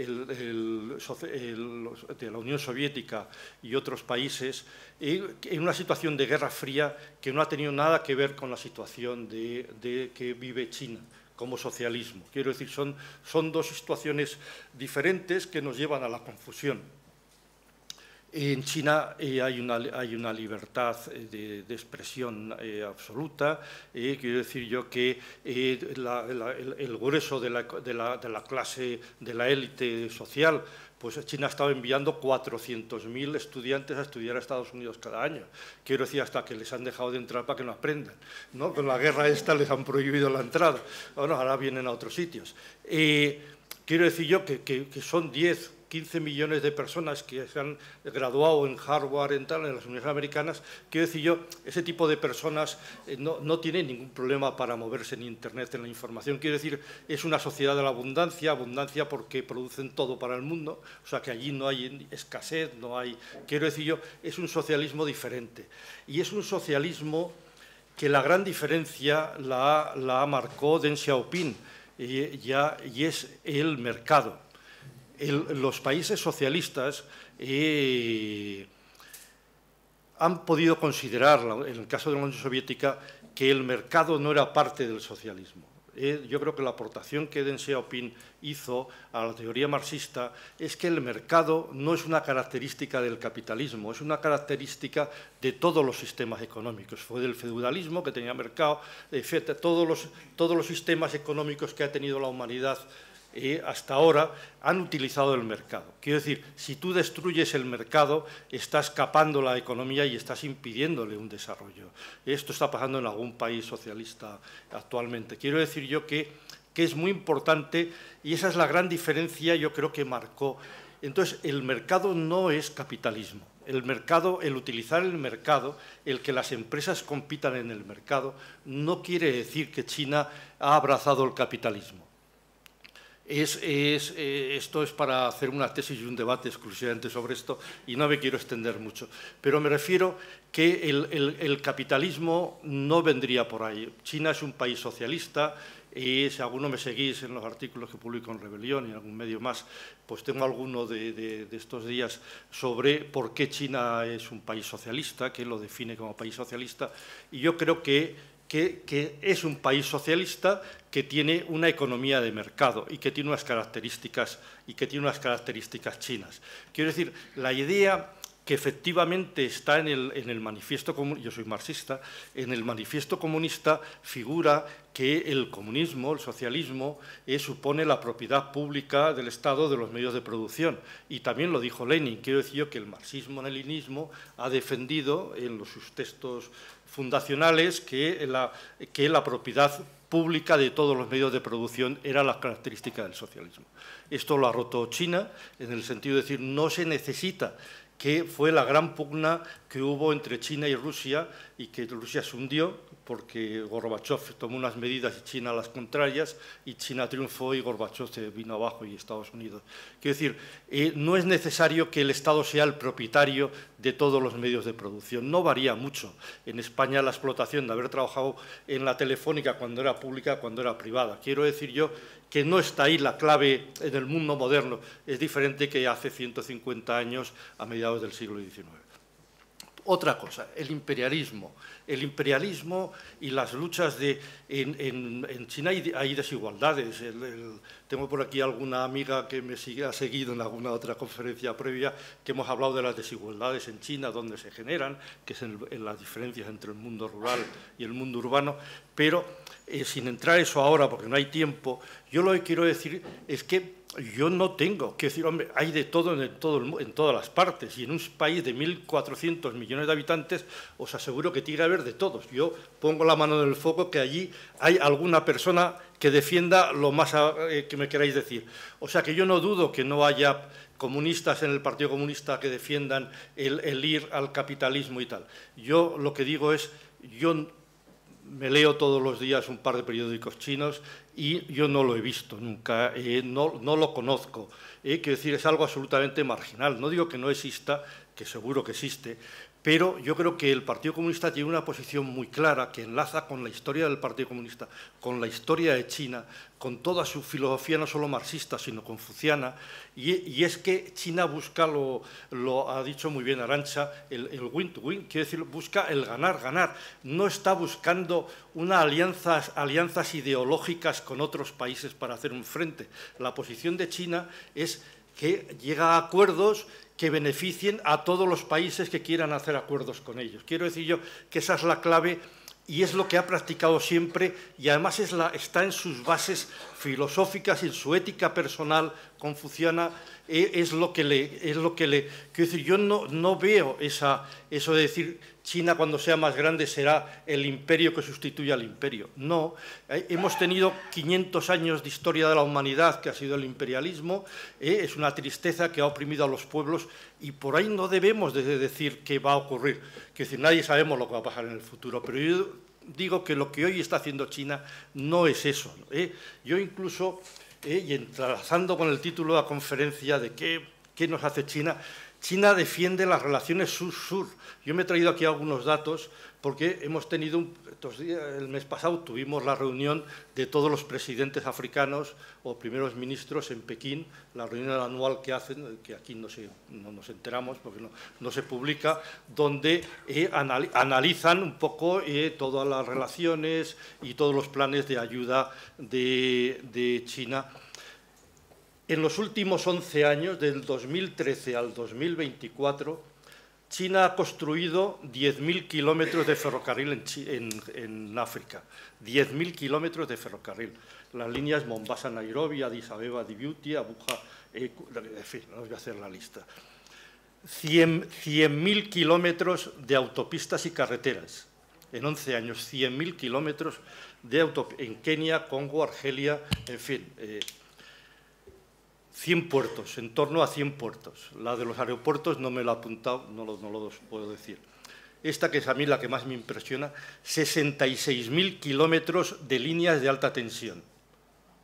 Speaker 4: de la Unión Soviética y otros países en una situación de guerra fría que no ha tenido nada que ver con la situación de, que vive China como socialismo. Quiero decir, son dos situaciones diferentes que nos llevan a la confusión. En China eh, hay, una, hay, una, libertad eh, de, expresión eh, absoluta. quiero decir yo que el, grueso de la, clase, de la élite social, pues China ha estado enviando 400.000 estudiantes a estudiar a Estados Unidos cada año. Quiero decir, hasta que les han dejado de entrar para que no aprendan. ¿no? Con la guerra esta les han prohibido la entrada. Bueno, ahora vienen a otros sitios. quiero decir yo que, que son 10, 15 millones de personas que se han graduado en hardware, en, tal, en las universidades americanas, quiero decir yo, ese tipo de personas eh, no, tienen ningún problema para moverse en Internet, en la información. Quiero decir, es una sociedad de la abundancia, abundancia porque producen todo para el mundo, o sea que allí no hay escasez, no hay... Quiero decir yo, es un socialismo diferente. Y es un socialismo que la gran diferencia la, ha marcó Deng Xiaoping, y, ya, y es el mercado los países socialistas eh, han podido considerar, en el caso de la Unión Soviética, que el mercado no era parte del socialismo. Eh, yo creo que la aportación que Deng Xiaoping hizo a la teoría marxista es que el mercado no es una característica del capitalismo, es una característica de todos los sistemas económicos. Fue del feudalismo que tenía mercado, etcétera, todos todos los sistemas económicos que ha tenido la humanidad hasta ahora han utilizado el mercado. Quiero decir, si tú destruyes el mercado, estás capando la economía y estás impidiéndole un desarrollo. Esto está pasando en algún país socialista actualmente. Quiero decir yo que, que es muy importante y esa es la gran diferencia yo creo que marcó. Entonces, el mercado no es capitalismo. El mercado, el utilizar el mercado, el que las empresas compitan en el mercado, no quiere decir que China ha abrazado el capitalismo es, eh, esto es para hacer una tesis y un debate exclusivamente sobre esto y no me quiero extender mucho, pero me refiero que el, capitalismo no vendría por ahí. China es un país socialista, y si alguno me seguís en los artículos que publico en Rebelión y en algún medio más, pues tengo alguno de, estos días sobre por qué China es un país socialista, que lo define como país socialista, y yo creo que que, es un país socialista que tiene una economía de mercado y que tiene unas características y que tiene unas características chinas. Quiero decir, la idea que efectivamente está en el, en el manifiesto comunista, yo soy marxista, en el manifiesto comunista figura que el comunismo, el socialismo, eh, supone la propiedad pública del Estado de los medios de producción. Y también lo dijo Lenin, quiero decir yo que el marxismo-leninismo ha defendido en los, sus textos fundacionales que la, que la propiedad pública de todos los medios de producción era la característica del socialismo. Esto lo ha roto China, en el sentido de decir, no se necesita, que fue la gran pugna que hubo entre China y Rusia y que Rusia se hundió porque Gorbachev tomó unas medidas y China las contrarias, y China triunfó y Gorbachev se vino abajo y Estados Unidos. Quiero decir, eh, no es necesario que el Estado sea el propietario de todos los medios de producción, no varía mucho. En España la explotación de haber trabajado en la telefónica cuando era pública, cuando era privada. Quiero decir yo que no está ahí la clave en el mundo moderno, es diferente que hace 150 años a mediados del siglo XIX otra cosa, el imperialismo. El imperialismo y las luchas de... En, China hay, desigualdades. tengo por aquí alguna amiga que me ha seguido en alguna otra conferencia previa que hemos hablado de las desigualdades en China, donde se generan, que es en, las diferencias entre el mundo rural y el mundo urbano. Pero eh, sin entrar eso ahora, porque no hay tiempo, yo lo que quiero decir es que yo no tengo. que decir, hombre, hay de todo en, todo en todas las partes. Y en un país de 1.400 millones de habitantes, os aseguro que tiene que haber de todos. Yo pongo la mano en el foco que allí hay alguna persona que defienda lo más ah, eh, que me queráis decir. O sea que yo no dudo que no haya comunistas en el Partido Comunista que defiendan el, el ir al capitalismo y tal. Yo lo que digo es, yo me leo todos los días un par de periódicos chinos y yo no lo he visto nunca, eh, no, lo conozco. Eh, quiero decir, es algo absolutamente marginal. No digo que no exista, que seguro que existe, pero yo creo que el Partido Comunista tiene una posición muy clara que enlaza con la historia del Partido Comunista, con la historia de China, con toda su filosofía, no solo marxista, sino confuciana, y, es que China busca, lo, ha dicho muy bien Arancha, el win-to-win, quiere decir, busca el ganar-ganar, no está buscando una alianzas, alianzas ideológicas con otros países para hacer un frente. La posición de China es que llega a acuerdos que beneficien a todos los países que quieran hacer acuerdos con ellos. Quiero decir yo que esa es la clave y es lo que ha practicado siempre y además está en sus bases filosóficas, en su ética personal confuciana, e, es, lo que le... Es lo que le quiero decir, yo no, no veo esa, eso de decir China cuando sea más grande será el imperio que sustituya al imperio. No, eh, hemos tenido 500 años de historia de la humanidad que ha sido el imperialismo, eh, es una tristeza que ha oprimido a los pueblos y por ahí no debemos decir qué va a ocurrir, que decir, nadie sabemos lo que va a pasar en el futuro, pero yo digo que lo que hoy está haciendo China no es eso. ¿eh? Yo incluso, y entrelazando con el título de la conferencia de qué nos hace China, China defiende las relaciones sur-sur. Yo me he traído aquí algunos datos porque hemos tenido, el mes pasado tuvimos la reunión de todos los presidentes africanos o primeros ministros en Pekín, la reunión anual que hacen, que aquí no, no nos enteramos porque no, se publica, donde eh, analizan un poco eh, todas las relaciones y todos los planes de ayuda de China en los últimos 11 años, del 2013 al 2024, China ha construido 10.000 kilómetros de ferrocarril en, África. 10.000 kilómetros de ferrocarril. Las líneas Mombasa-Nairobi, Addis Abeba-Djibouti, Abuja... en fin, no os voy a hacer la lista. 100.000 kilómetros de autopistas y carreteras. En 11 años, 100.000 kilómetros de autopistas. En Kenia, Congo, Argelia, en fin... Eh, 100 puertos, en torno a 100 puertos. La de los aeropuertos no me lo he apuntado, no lo, puedo decir. Esta que es a mí la que más me impresiona, 66.000 kilómetros de líneas de alta tensión.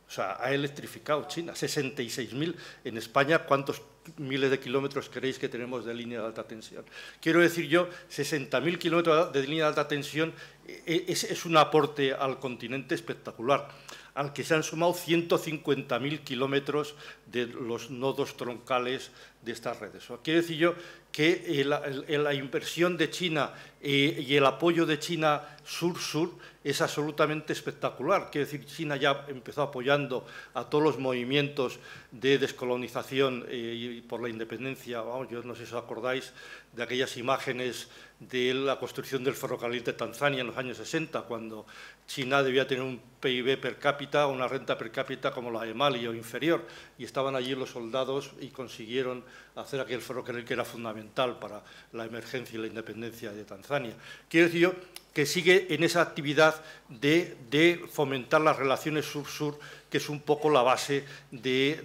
Speaker 4: O sea, ha electrificado China, 66.000. En España, ¿cuántos miles de kilómetros creéis que tenemos de línea de alta tensión? Quiero decir yo, 60.000 kilómetros de línea de alta tensión e, e, es un aporte al continente espectacular al que se han sumado 150.000 kilómetros de los nodos troncales de estas redes. Quiero decir yo que la, inversión de China eh, y el apoyo de China sur-sur es absolutamente espectacular. Quiero decir, China ya empezó apoyando a todos los movimientos de descolonización eh, y por la independencia. Vamos, yo no sé si os acordáis de aquellas imágenes de la construcción del ferrocarril de Tanzania en los años 60, cuando China debía tener un PIB per cápita, o una renta per cápita como la de Mali o inferior, y estaban allí los soldados y consiguieron hacer aquel ferrocarril que era fundamental para la emergencia y la independencia de Tanzania. Quiero decir que sigue en esa actividad de, fomentar las relaciones sur-sur, que es un poco la base de,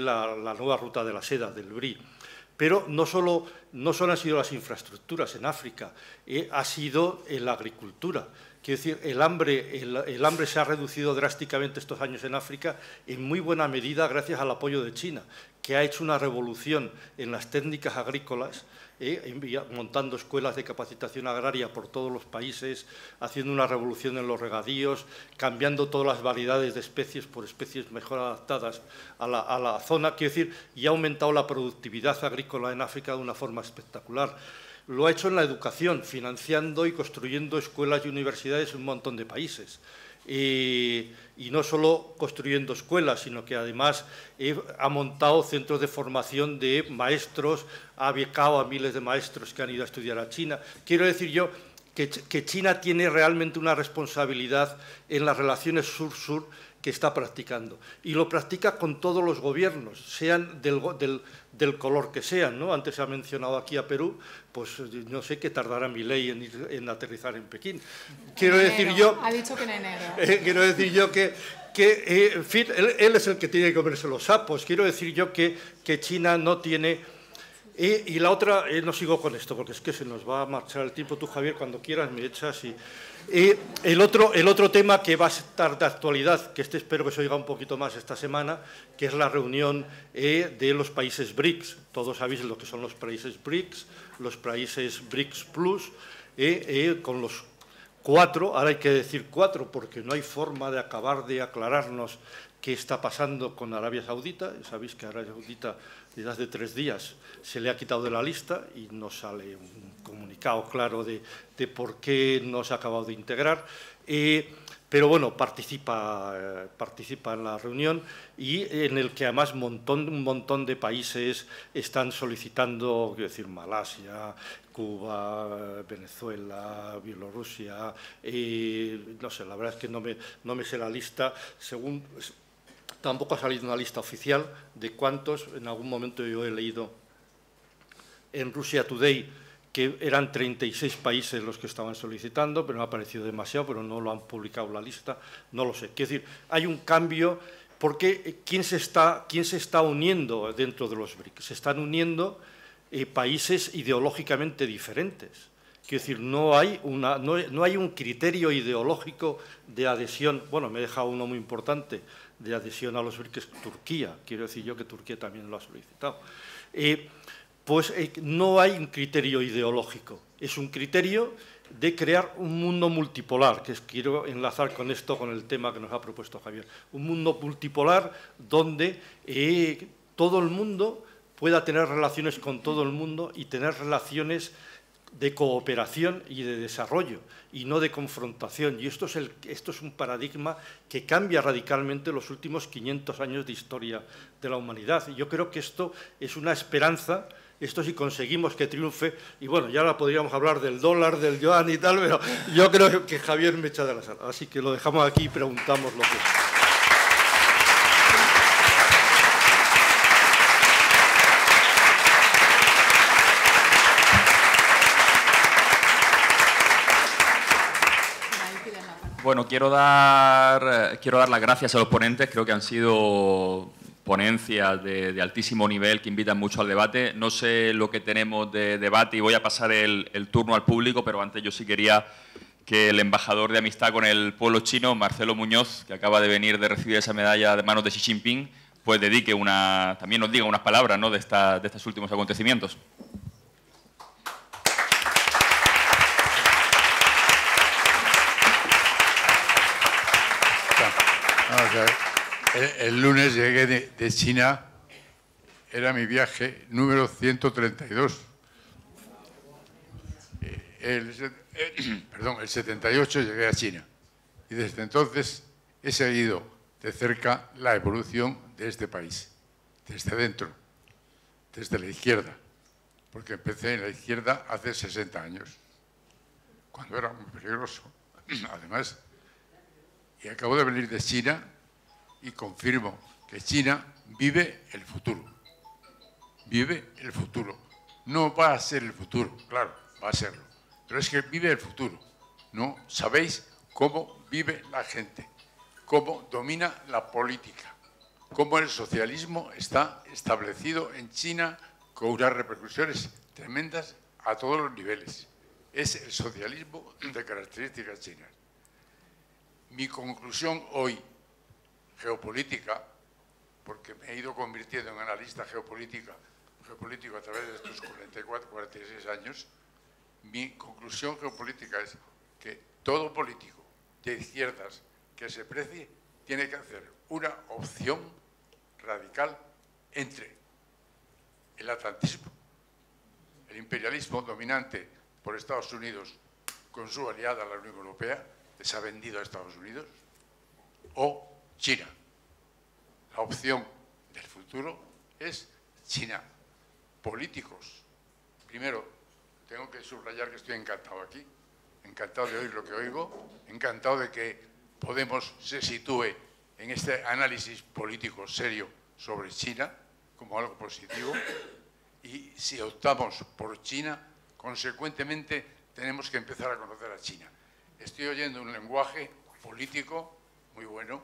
Speaker 4: la, nueva ruta de la seda, del BRI. Pero no solo, no han sido las infraestructuras en África, eh, ha sido la agricultura. Quiero decir, el hambre, el, hambre se ha reducido drásticamente estos años en África, en muy buena medida gracias al apoyo de China, que ha hecho una revolución en las técnicas agrícolas, ¿eh? montando escuelas de capacitación agraria por todos los países, haciendo una revolución en los regadíos, cambiando todas las variedades de especies por especies mejor adaptadas a la, a la zona, quiero decir, y ha aumentado la productividad agrícola en África de una forma espectacular. Lo ha hecho en la educación, financiando y construyendo escuelas y universidades en un montón de países. y no solo construyendo escuelas, sino que además ha montado centros de formación de maestros, ha becado a miles de maestros que han ido a estudiar a China. Quiero decir yo que China tiene realmente una responsabilidad en las relaciones sur-sur que está practicando. Y lo practica con todos los gobiernos, sean del, del, del color que sean. ¿no? Antes se ha mencionado aquí a Perú, pues no sé qué tardará mi ley en, aterrizar en Pekín. Quiero decir yo...
Speaker 3: Ha dicho que en enero. Eh, quiero decir
Speaker 4: yo que, que eh, en fin, él, es el que tiene que comerse los sapos. Quiero decir yo que, que China no tiene y, la otra, eh, no sigo con esto porque es que se nos va a marchar el tiempo. Tú, Javier, cuando quieras me echas y... el, otro, el otro tema que va a estar de actualidad, que este espero que se oiga un poquito más esta semana, que es la reunión eh, de los países BRICS. Todos sabéis lo que son los países BRICS, los países BRICS Plus, eh, con los cuatro, ahora hay que decir cuatro porque no hay forma de acabar de aclararnos qué está pasando con Arabia Saudita. Sabéis que Arabia Saudita desde hace tres días se le ha quitado de la lista y no sale un comunicado claro de, por qué no se ha acabado de integrar. Eh, pero bueno, eh, participa, en la reunión y en el que además montón, un montón de países están solicitando, quiero decir, Malasia, Cuba, Venezuela, Bielorrusia, eh, no sé, la verdad es que no me, no me sé la lista, según Tampoco ha salido una lista oficial de cuántos, en algún momento yo he leído en Rusia Today que eran 36 países los que estaban solicitando, pero no ha aparecido demasiado, pero no lo han publicado la lista, no lo sé. Quiero decir, hay un cambio porque eh, ¿quién se está, quién se está uniendo dentro de los BRICS? Se están uniendo eh, países ideológicamente diferentes. Quiero decir, no hay, no hay un criterio ideológico de adhesión. Bueno, me he dejado uno muy importante, de adhesión a los BRICS Turquía, quiero decir yo que Turquía también lo ha solicitado, eh, pues eh, no hay un criterio ideológico, es un criterio de crear un mundo multipolar, que quiero enlazar con esto, con el tema que nos ha propuesto Javier, un mundo multipolar donde eh, todo el mundo pueda tener relaciones con todo el mundo y tener relaciones de cooperación y de desarrollo y no de confrontación. Y esto es, el, esto es un paradigma que cambia radicalmente los últimos 500 años de historia de la humanidad. Y yo creo que esto es una esperanza esto si conseguimos que triunfe, y bueno, ya ahora podríamos hablar del dólar, del yuan y tal, pero yo creo que Javier me echa de la sala. Así que lo dejamos aquí y preguntamos lo que...
Speaker 1: Bueno, quiero dar, eh, quiero dar las gracias a los ponentes. Creo que han sido ponencias de, altísimo nivel que invitan mucho al debate. No sé lo que tenemos de debate y voy a pasar el, turno al público, pero antes yo sí quería que el embajador de amistad con el pueblo chino, Marcelo Muñoz, que acaba de venir de recibir esa medalla de manos de Xi Jinping, pues dedique una, también nos diga unas palabras ¿no? de, de estos últimos acontecimientos.
Speaker 5: El, lunes llegué de, China, era mi viaje número 132. Eh, eh, perdón, el 78 llegué a China y desde entonces he seguido de cerca la evolución de este país, desde dentro, desde la izquierda, porque empecé en la izquierda hace 60 años, cuando era muy peligroso, además, y acabo de venir de China y confirmo que China vive el futuro. Vive el futuro. No va a ser el futuro, claro, va a serlo. Pero es que vive el futuro. No sabéis cómo vive la gente, cómo domina la política, cómo el socialismo está establecido en China con unas repercusiones tremendas a todos los niveles. Es el socialismo de características chinas. Mi conclusión hoy geopolítica, porque me he ido convirtiendo en analista geopolítica, geopolítico a través de estos 44, 46 años, mi conclusión geopolítica es que todo político de izquierdas que se precie tiene que hacer una opción radical entre el atlantismo, el imperialismo dominante por Estados Unidos con su aliada la Unión Europea, que se ha vendido a Estados Unidos, o China. La opción del futuro es China. Políticos. Primero, tengo que subrayar que estoy encantado aquí, encantado de oír lo que oigo, encantado de que Podemos se sitúe en este análisis político serio sobre China como algo positivo y si optamos por China, consecuentemente tenemos que empezar a conocer a China. Estoy oyendo un lenguaje político muy bueno,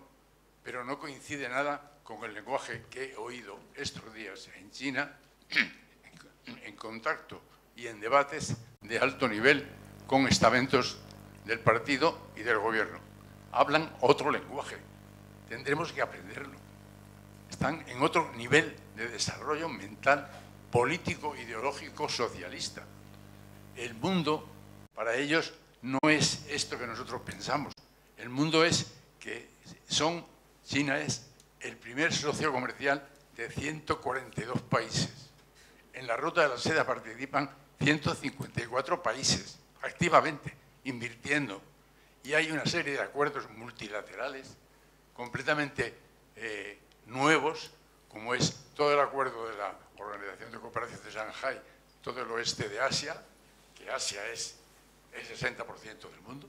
Speaker 5: pero no coincide nada con el lenguaje que he oído estos días en China, en contacto y en debates de alto nivel con estamentos del partido y del gobierno. Hablan otro lenguaje, tendremos que aprenderlo. Están en otro nivel de desarrollo mental, político, ideológico, socialista. El mundo, para ellos, no es esto que nosotros pensamos. El mundo es que son China es el primer socio comercial de 142 países. En la ruta de la seda participan 154 países activamente, invirtiendo. Y hay una serie de acuerdos multilaterales completamente eh, nuevos, como es todo el acuerdo de la Organización de Cooperación de Shanghai, todo el oeste de Asia, que Asia es el 60% del mundo,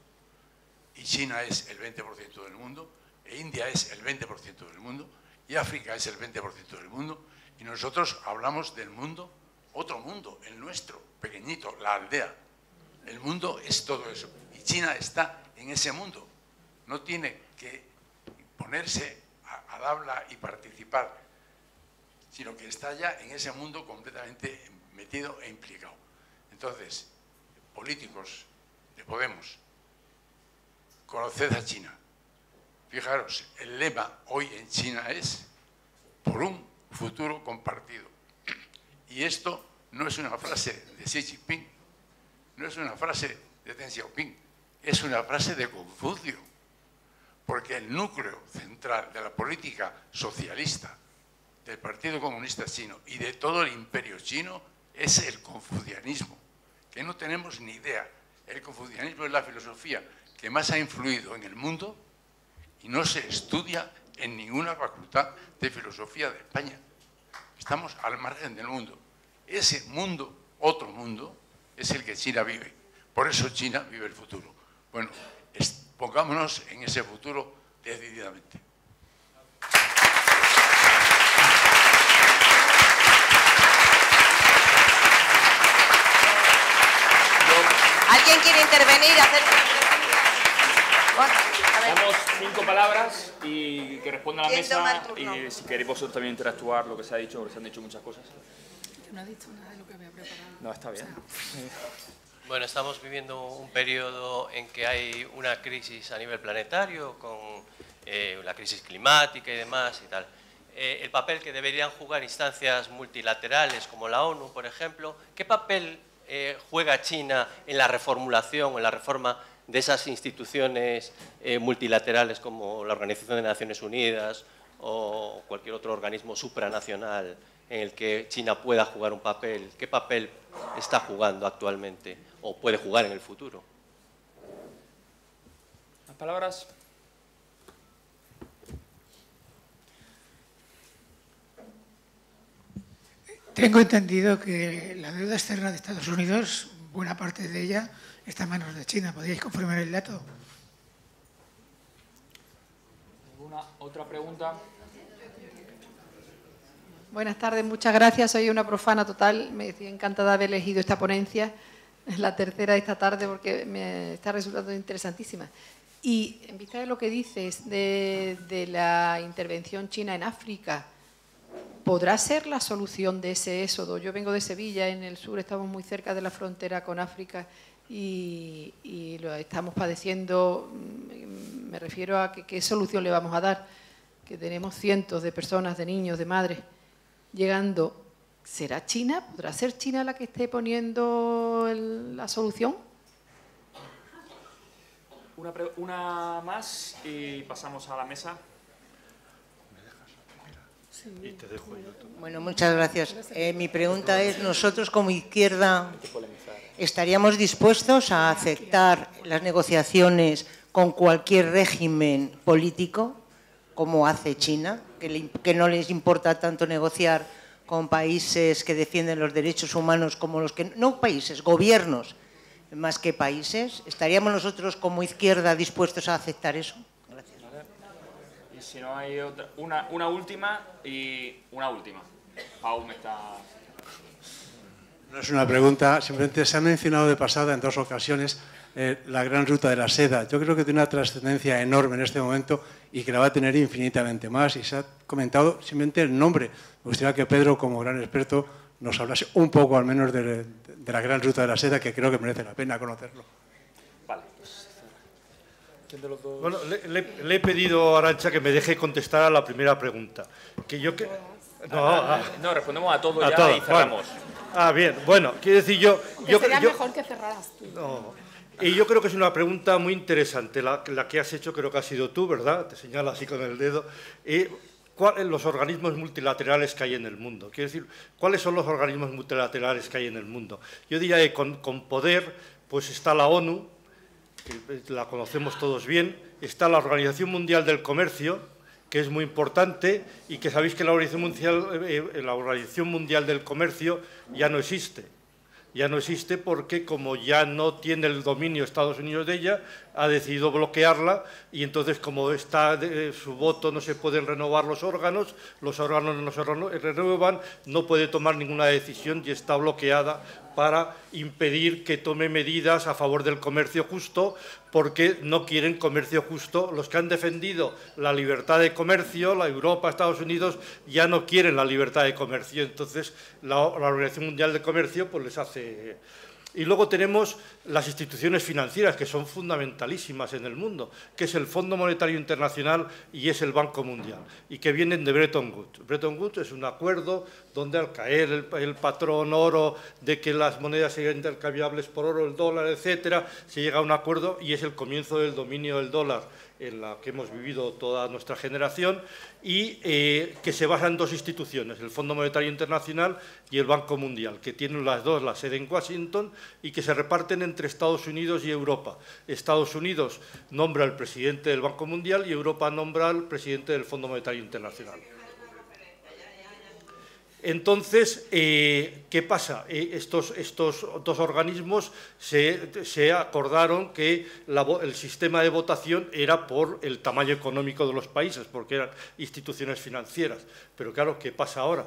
Speaker 5: y China es el 20% del mundo, India es el 20% del mundo, y África es el 20% del mundo, y nosotros hablamos del mundo, otro mundo, el nuestro, pequeñito, la aldea. El mundo es todo eso. Y China está en ese mundo. No tiene que ponerse al habla y participar, sino que está ya en ese mundo completamente metido e implicado. Entonces, políticos de Podemos, conoced a China. Fijaros, el lema hoy en China es por un futuro compartido. Y esto no es una frase de Xi Jinping, no es una frase de Deng Xiaoping, es una frase de Confucio, porque el núcleo central de la política socialista del Partido Comunista Chino y de todo el imperio chino es el confucianismo, que no tenemos ni idea. El confucianismo es la filosofía que más ha influido en el mundo no se estudia en ninguna facultad de filosofía de España. Estamos al margen del mundo. Ese mundo, otro mundo, es el que China vive. Por eso China vive el futuro. Bueno, pongámonos en ese futuro decididamente.
Speaker 4: ¿Alguien quiere intervenir?
Speaker 1: Vamos cinco palabras y que responda la mesa. Y si queréis vosotros también interactuar lo que se ha dicho, porque se han dicho muchas cosas.
Speaker 3: no ha dicho nada de lo que había preparado. No, está bien.
Speaker 5: Bueno, estamos viviendo un
Speaker 4: periodo en que hay una crisis a nivel planetario,
Speaker 2: con eh, la crisis climática y demás y tal. Eh, el papel que deberían jugar instancias multilaterales como la ONU, por ejemplo, ¿qué papel eh, juega China en la reformulación o en la reforma de esas instituciones eh, multilaterales como la Organización de Naciones Unidas o cualquier otro organismo supranacional en el que China pueda jugar un papel? ¿Qué papel está jugando actualmente
Speaker 4: o puede jugar en el futuro?
Speaker 1: Las palabras.
Speaker 3: Tengo entendido que la deuda externa de Estados Unidos, buena parte de ella, estas manos de China, ¿podríais confirmar el dato?
Speaker 1: ¿Alguna otra pregunta?
Speaker 3: Buenas tardes, muchas gracias. Soy una profana total. Me estoy encantada de haber elegido esta ponencia, la tercera de esta tarde, porque me está resultando interesantísima. Y en vista de lo que dices de, de la intervención china en África, ¿podrá ser la solución de ese éxodo? Yo vengo de Sevilla, en el sur estamos muy cerca de la frontera con África y, lo estamos padeciendo, mm, me refiero a qué solución le vamos a dar, que tenemos cientos de personas, de niños, de madres, llegando. ¿Será China? ¿Podrá ser China la que esté poniendo la solución?
Speaker 1: una más y pasamos a la mesa.
Speaker 4: Bueno, muchas gracias.
Speaker 5: Eh, mi pregunta es, nosotros como izquierda, ¿estaríamos dispuestos a aceptar las negociaciones con cualquier régimen político, como hace China, que, que no les importa tanto negociar con países que defienden los derechos humanos como los que... No países, gobiernos más que países. ¿Estaríamos nosotros como izquierda dispuestos a aceptar eso?
Speaker 1: si no hay otra, una, última y una última. me está...
Speaker 5: No es una pregunta, simplemente se ha mencionado de pasada en dos ocasiones eh, la gran ruta de la seda. Yo creo que tiene una trascendencia enorme en este momento y que la va a tener infinitamente más. Y se ha comentado simplemente el nombre. Me gustaría que Pedro, como gran experto, nos hablase un poco al menos de la gran ruta de la seda, que creo
Speaker 4: que merece la pena conocerlo. Bueno, le, he pedido a Arancha que me deje contestar a la primera pregunta. Que yo ah.
Speaker 1: No, respondemos a todo ya y cerramos.
Speaker 4: Ah, bien. Bueno, quiero decir yo... yo Y yo creo que es una pregunta muy interesante, la, que has hecho creo que ha sido tú, ¿verdad? Te señala así con el dedo. Y, ¿Cuáles los organismos multilaterales que hay en el mundo? Quiero decir, ¿cuáles son los organismos multilaterales que hay en el mundo? Yo diría que con, con poder, pues está la ONU, que eh, la conocemos todos bien, está la Organización Mundial del Comercio, que es muy importante y que sabéis que la Organización Mundial, eh, eh, la Organización Mundial del Comercio ya no existe. Ya no existe porque como ya no tiene el dominio Estados Unidos de ella, ha decidido bloquearla y entonces como está eh, su voto no se pueden renovar los órganos, los órganos no se renuevan, no puede tomar ninguna decisión y está bloqueada para impedir que tome medidas a favor del comercio justo, porque no quieren comercio justo. Los que han defendido la libertad de comercio, la Europa, Estados Unidos, ya no quieren la libertad de comercio. Entonces, la, Organización Mundial de Comercio pues, les hace y luego tenemos las instituciones financieras, que son fundamentalísimas en el mundo, que es el Fondo Monetario Internacional y es el Banco Mundial, y que vienen de Bretton Woods. Bretton Woods es un acuerdo donde al caer el, patrón oro, de que las monedas sean intercambiables por oro, el dólar, etcétera, se llega a un acuerdo y es el comienzo del dominio del dólar en la que hemos vivido toda nuestra generación y eh, que se basa en dos instituciones, el Fondo Monetario Internacional y el Banco Mundial, que tienen las dos la sede en Washington y que se reparten entre Estados Unidos y Europa. Estados Unidos nombra al presidente del Banco Mundial y Europa nombra al presidente del Fondo Monetario Internacional. Entonces, eh, ¿qué pasa? Eh, estos, dos organismos se, acordaron que el sistema de votación era por el tamaño económico de los países, porque eran instituciones financieras. Pero claro, ¿qué pasa ahora?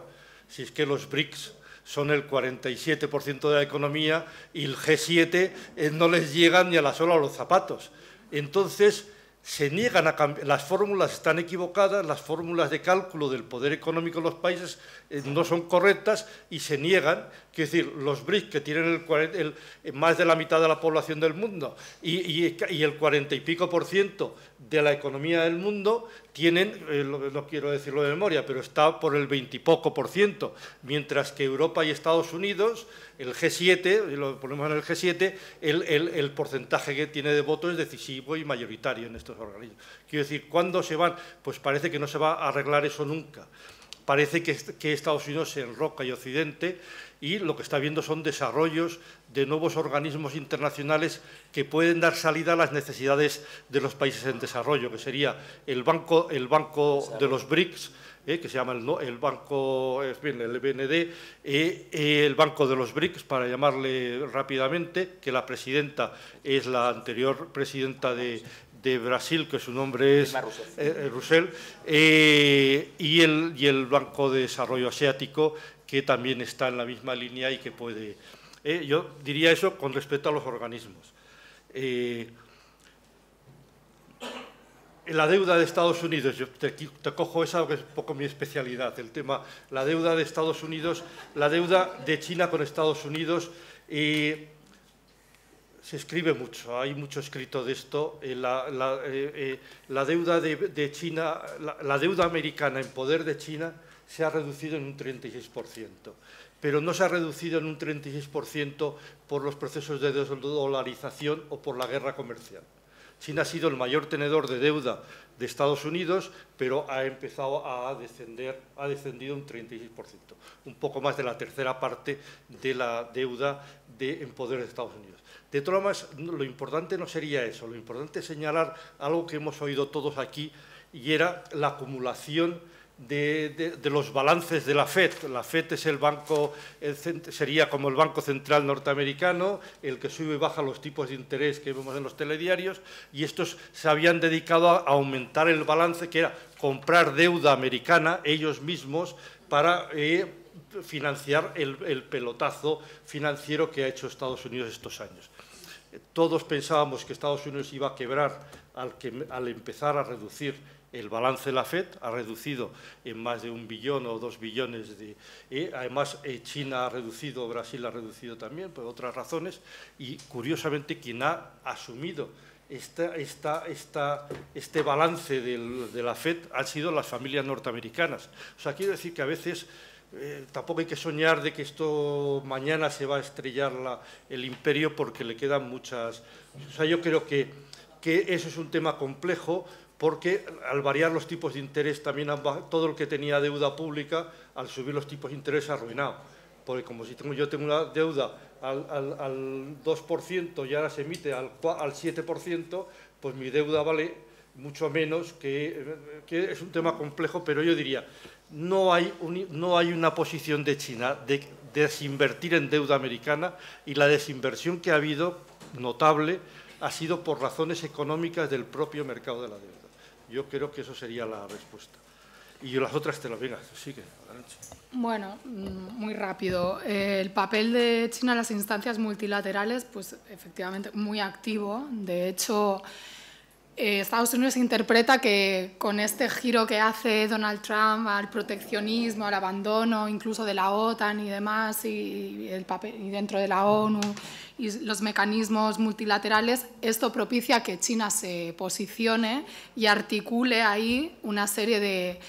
Speaker 4: Si es que los BRICS son el 47% de la economía y el G7 eh, no les llegan ni a la sola a los zapatos. Entonces, se niegan a cambiar, las fórmulas están equivocadas, las fórmulas de cálculo del poder económico de los países eh, no son correctas y se niegan, quiero decir, los BRICS que tienen eh, más de la mitad de la población del mundo y, el cuarenta y pico por ciento de la economía del mundo tienen, eh, no, quiero decirlo de memoria, pero está por el veintipoco por ciento, mientras que Europa y Estados Unidos, el G7, lo ponemos en el G7, el, el porcentaje que tiene de votos es decisivo y mayoritario en estos organismos. Quiero decir, ¿cuándo se van? Pues parece que no se va a arreglar eso nunca parece que, Estados Unidos se enroca y Occidente y lo que está viendo son desarrollos de nuevos organismos internacionales que pueden dar salida a las necesidades de los países en desarrollo, que sería el Banco, el banco de los BRICS, eh, que se llama el, Banco, el BND, eh, eh, el Banco de los BRICS, para llamarle rápidamente, que la presidenta es la anterior presidenta de, de Brasil, que su nombre es Russel, eh, eh, eh, y, el, y el Banco de Desarrollo Asiático, que también está en la misma línea y que puede... yo diría eso con respecto a los organismos. la deuda de Estados Unidos, yo te, cojo esa que es un poco mi especialidad, el tema, la deuda de Estados Unidos, la deuda de China con Estados Unidos, se escribe mucho, hay mucho escrito de esto. Eh, eh, eh, la, deuda de, China, deuda americana en poder de China se ha reducido en un 36%, pero no se ha reducido en un 36% por los procesos de desdolarización o por la guerra comercial. China ha sido el mayor tenedor de deuda de Estados Unidos, pero ha empezado a descender, ha descendido un 36%, un poco más de la tercera parte de la deuda en poder de Estados Unidos. De todas maneras, lo importante no sería eso, lo importante es señalar algo que hemos oído todos aquí y era la acumulación de, los balances de la FED. La FED es el banco, sería como el Banco Central norteamericano, el que sube y baja los tipos de interés que vemos en los telediarios, y estos se habían dedicado a aumentar el balance, que era comprar deuda americana ellos mismos para eh, financiar el, pelotazo financiero que ha hecho Estados Unidos estos años todos pensábamos que Estados Unidos iba a quebrar al, empezar a reducir el balance de la FED ha reducido en más de un billón o dos billones de... además, eh, China ha reducido, Brasil ha reducido también, por otras razones, y curiosamente quien ha asumido este balance de la FED han sido las familias norteamericanas. O sea, quiero decir que a veces eh, tampoco hay que soñar de que esto mañana se va a estrellar el imperio porque le quedan muchas... O sea, yo creo que, eso es un tema complejo porque al variar los tipos de interés también todo el que tenía deuda pública, al subir los tipos de interés ha arruinado. Porque como si yo tengo una deuda al, 2% y ahora se emite al, al 7%, pues mi deuda vale mucho menos, que es un tema complejo, pero yo diría, no hay, no hay una posición de China de desinvertir en deuda americana y la desinversión que ha habido, notable, ha sido por razones económicas del propio mercado de la deuda. Yo creo que eso sería la respuesta. Y las otras te las vengas, sigue,
Speaker 3: Bueno, mm, muy rápido. Eh, el papel de China en las instancias multilaterales, pues efectivamente muy activo. De hecho, eh, Estados Unidos interpreta que con este giro que hace Donald Trump al proteccionismo, al abandono incluso de la OTAN y demás, y, el papel, y dentro de la ONU y los mecanismos multilaterales, esto propicia que China se posicione y articule ahí una serie de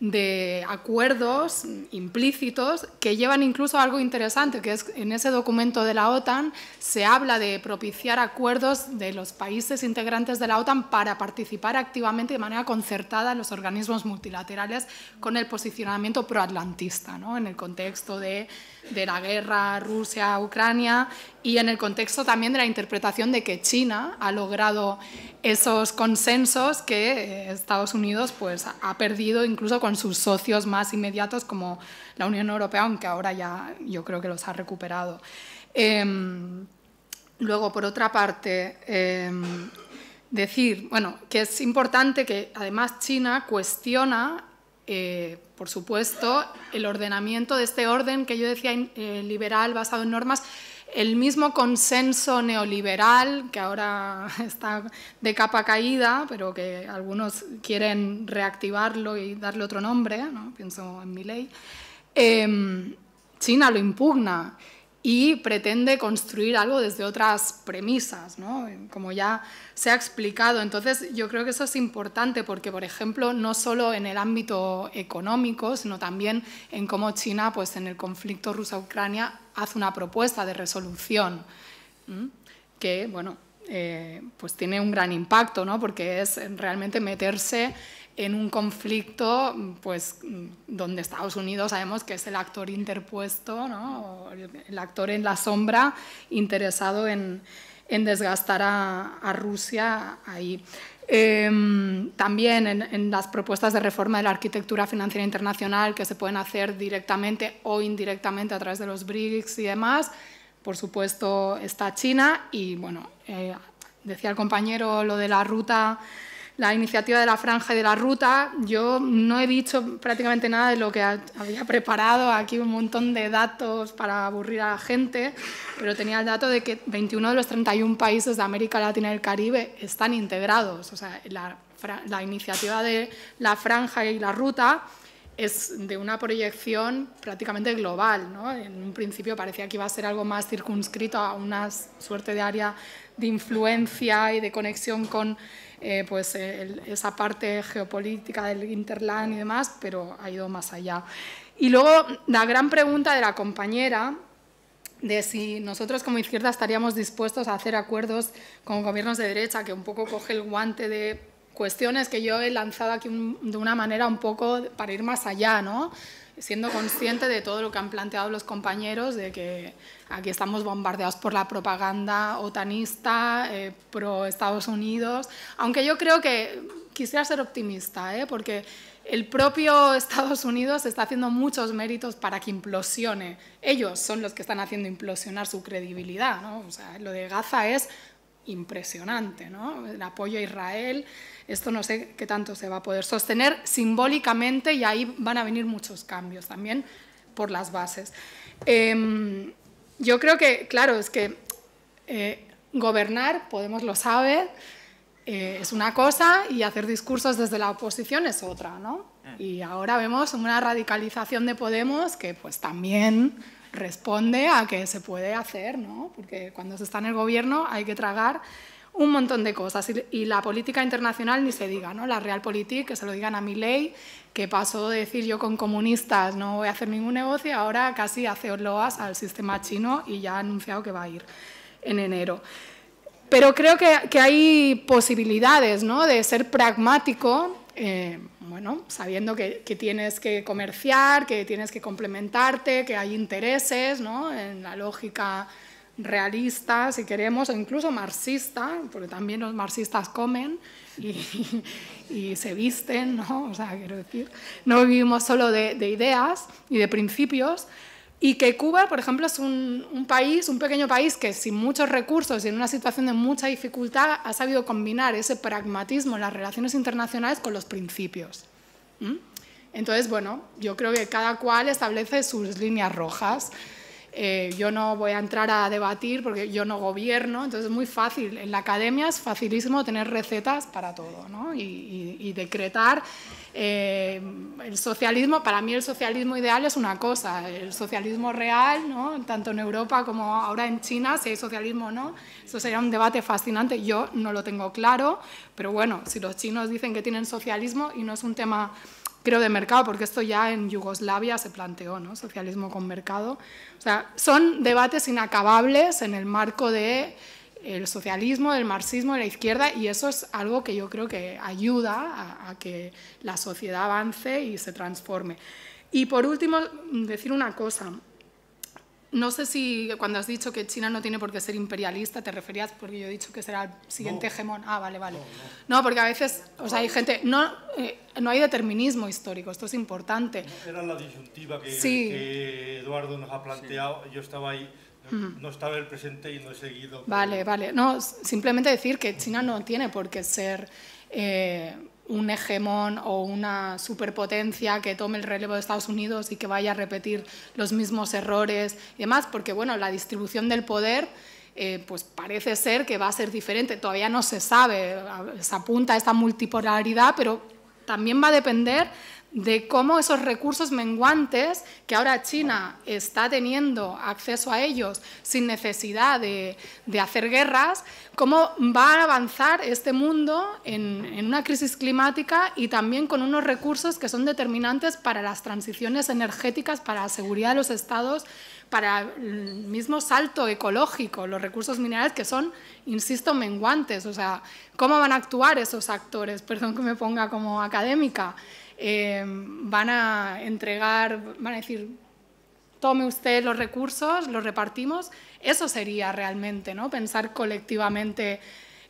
Speaker 3: de acuerdos implícitos que llevan incluso a algo interesante, que es en ese documento de la OTAN se habla de propiciar acuerdos de los países integrantes de la OTAN para participar activamente de manera concertada en los organismos multilaterales con el posicionamiento proatlantista, ¿no? en el contexto de de la guerra Rusia-Ucrania y en el contexto también de la interpretación de que China ha logrado esos consensos que eh, Estados Unidos pues, ha perdido incluso con sus socios más inmediatos como la Unión Europea, aunque ahora ya yo creo que los ha recuperado. Em, luego, por otra parte, em, decir, bueno, que es importante que además China cuestiona eh, por supuesto, el ordenamiento de este orden que yo decía eh, liberal basado en normas, el mismo consenso neoliberal que ahora está de capa caída, pero que algunos quieren reactivarlo y darle otro nombre, pienso en mi ley, eh, China lo impugna y pretende construir algo desde otras premisas, ¿no? como ya se ha explicado. Entonces, yo creo que eso es importante porque, por ejemplo, no solo en el ámbito económico, sino también en cómo China, pues en el conflicto ruso ucrania hace una propuesta de resolución que, bueno, eh, pues tiene un gran impacto, ¿no? porque es realmente meterse en un conflicto, pues donde Estados Unidos sabemos que es el actor interpuesto, ¿no? el actor en la sombra interesado en, en desgastar a, Rusia ahí. Em, también en, las propuestas de reforma de la arquitectura financiera internacional que se pueden hacer directamente o indirectamente a través de los BRICS y demás, por supuesto está China y bueno, eh, decía el compañero lo de la ruta la iniciativa de la franja y de la ruta. Yo no he dicho prácticamente nada de lo que había preparado, aquí un montón de datos para aburrir a la gente, pero tenía el dato de que 21 de los 31 países de América Latina y el Caribe están integrados. O sea, la, la iniciativa de la franja y la ruta es de una proyección prácticamente global. ¿no? En un principio parecía que iba a ser algo más circunscrito a una suerte de área de influencia y de conexión con eh, pues, eh, esa parte geopolítica del Interland y demás, pero ha ido más allá. Y luego la gran pregunta de la compañera de si nosotros como izquierda estaríamos dispuestos a hacer acuerdos con gobiernos de derecha, que un poco coge el guante de cuestiones que yo he lanzado aquí de una manera un poco para ir más allá, ¿no? siendo consciente de todo lo que han planteado los compañeros, de que aquí estamos bombardeados por la propaganda otanista, eh, pro Estados Unidos, aunque yo creo que quisiera ser optimista, ¿eh? porque el propio Estados Unidos está haciendo muchos méritos para que implosione. Ellos son los que están haciendo implosionar su credibilidad. ¿no? O sea, lo de Gaza es impresionante, ¿no? El apoyo a Israel, esto no sé qué tanto se va a poder sostener simbólicamente y ahí van a venir muchos cambios también por las bases. Em, yo creo que, claro, es que eh, gobernar, Podemos lo sabe, eh, es una cosa y hacer discursos desde la oposición es otra, ¿no? Mm. Y ahora vemos una radicalización de Podemos que pues también responde a que se puede hacer, ¿no? Porque cuando se está en el gobierno hay que tragar un montón de cosas y, la política internacional ni se diga, ¿no? La realpolitik, que se lo digan a mi ley, que pasó de decir yo con comunistas no voy a hacer ningún negocio, ahora casi hace loas al sistema chino y ya ha anunciado que va a ir en enero. Pero creo que, que hay posibilidades ¿no? de ser pragmático eh, bueno, sabiendo que, tienes que comerciar, que tienes que complementarte, que hay intereses, ¿no? En la lógica realista, si queremos, o incluso marxista, porque también los marxistas comen y, y se visten, ¿no? O sea, quiero decir, no vivimos solo de ideas y de principios, y que Cuba, por ejemplo, es un, país, un pequeño país que sin muchos recursos y en una situación de mucha dificultad ha sabido combinar ese pragmatismo en las relaciones internacionales con los principios. Entonces, bueno, yo creo que cada cual establece sus líneas rojas. Eh, yo no voy a entrar a debatir porque yo no gobierno, entonces es muy fácil. En la academia es facilísimo tener recetas para todo ¿no? y, decretar eh, el socialismo. Para mí el socialismo ideal es una cosa, el socialismo real, ¿no? tanto en Europa como ahora en China, si hay socialismo o no, eso sería un debate fascinante. Yo no lo tengo claro, pero bueno, si los chinos dicen que tienen socialismo y no es un tema creo, de mercado, porque esto ya en Yugoslavia se planteó, ¿no? Socialismo con mercado. O sea, son debates inacabables en el marco de el socialismo, del marxismo, de la izquierda, y eso es algo que yo creo que ayuda a, a que la sociedad avance y se transforme. Y por último, decir una cosa. No sé si cuando has dicho que China no tiene por qué ser imperialista, te referías porque yo he dicho que será el siguiente hegemón. Ah, vale, vale. No, porque a veces, o sea, hay gente, no, eh, no hay determinismo histórico, esto es importante. Era la disyuntiva que,
Speaker 4: Eduardo nos ha planteado, yo estaba ahí. No estaba el presente y no he seguido. Vale,
Speaker 3: vale. No, simplemente decir que China no tiene por qué ser eh, un hegemón o una superpotencia que tome el relevo de Estados Unidos y que vaya a repetir los mismos errores y demás, porque bueno, la distribución del poder eh, pues parece ser que va a ser diferente, todavía no se sabe, se apunta a esta multipolaridad, pero también va a depender de cómo esos recursos menguantes que ahora China está teniendo acceso a ellos sin necesidad de, hacer guerras, cómo va a avanzar este mundo en, en, una crisis climática y también con unos recursos que son determinantes para las transiciones energéticas, para la seguridad de los estados, para el mismo salto ecológico, los recursos minerales que son, insisto, menguantes. O sea, ¿cómo van a actuar esos actores? Perdón que me ponga como académica. Eh, van a entregar, van a decir, tome usted los recursos, los repartimos. Eso sería realmente, ¿no? Pensar colectivamente,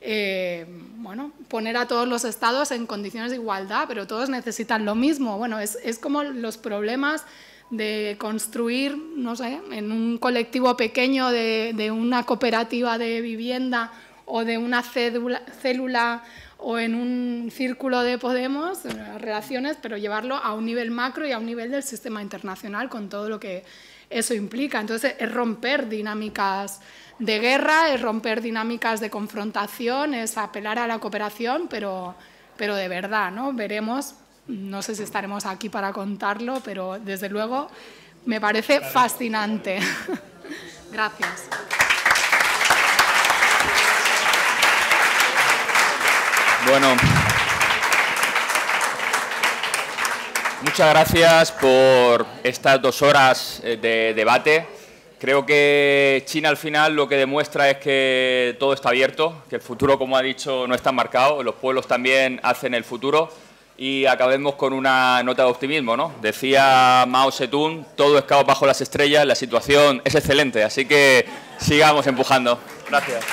Speaker 3: eh, bueno, poner a todos los estados en condiciones de igualdad, pero todos necesitan lo mismo. Bueno, es, como los problemas de construir, no sé, en un colectivo pequeño de, una cooperativa de vivienda o de una célula o en un círculo de Podemos, relaciones, pero llevarlo a un nivel macro y a un nivel del sistema internacional con todo lo que eso implica. Entonces, es romper dinámicas de guerra, es romper dinámicas de confrontación, es apelar a la cooperación, pero, pero de verdad, ¿no? Veremos, no sé si estaremos aquí para contarlo, pero desde luego me parece fascinante. Gracias.
Speaker 1: Bueno, muchas gracias por estas dos horas eh, de debate. Creo que China al final lo que demuestra es que todo está abierto, que el futuro, como ha dicho, no está marcado, los pueblos también hacen el futuro y acabemos con una nota de optimismo, ¿no? Decía Mao Zedong, todo es caos bajo las estrellas, la situación es excelente, así que sigamos empujando. Gracias.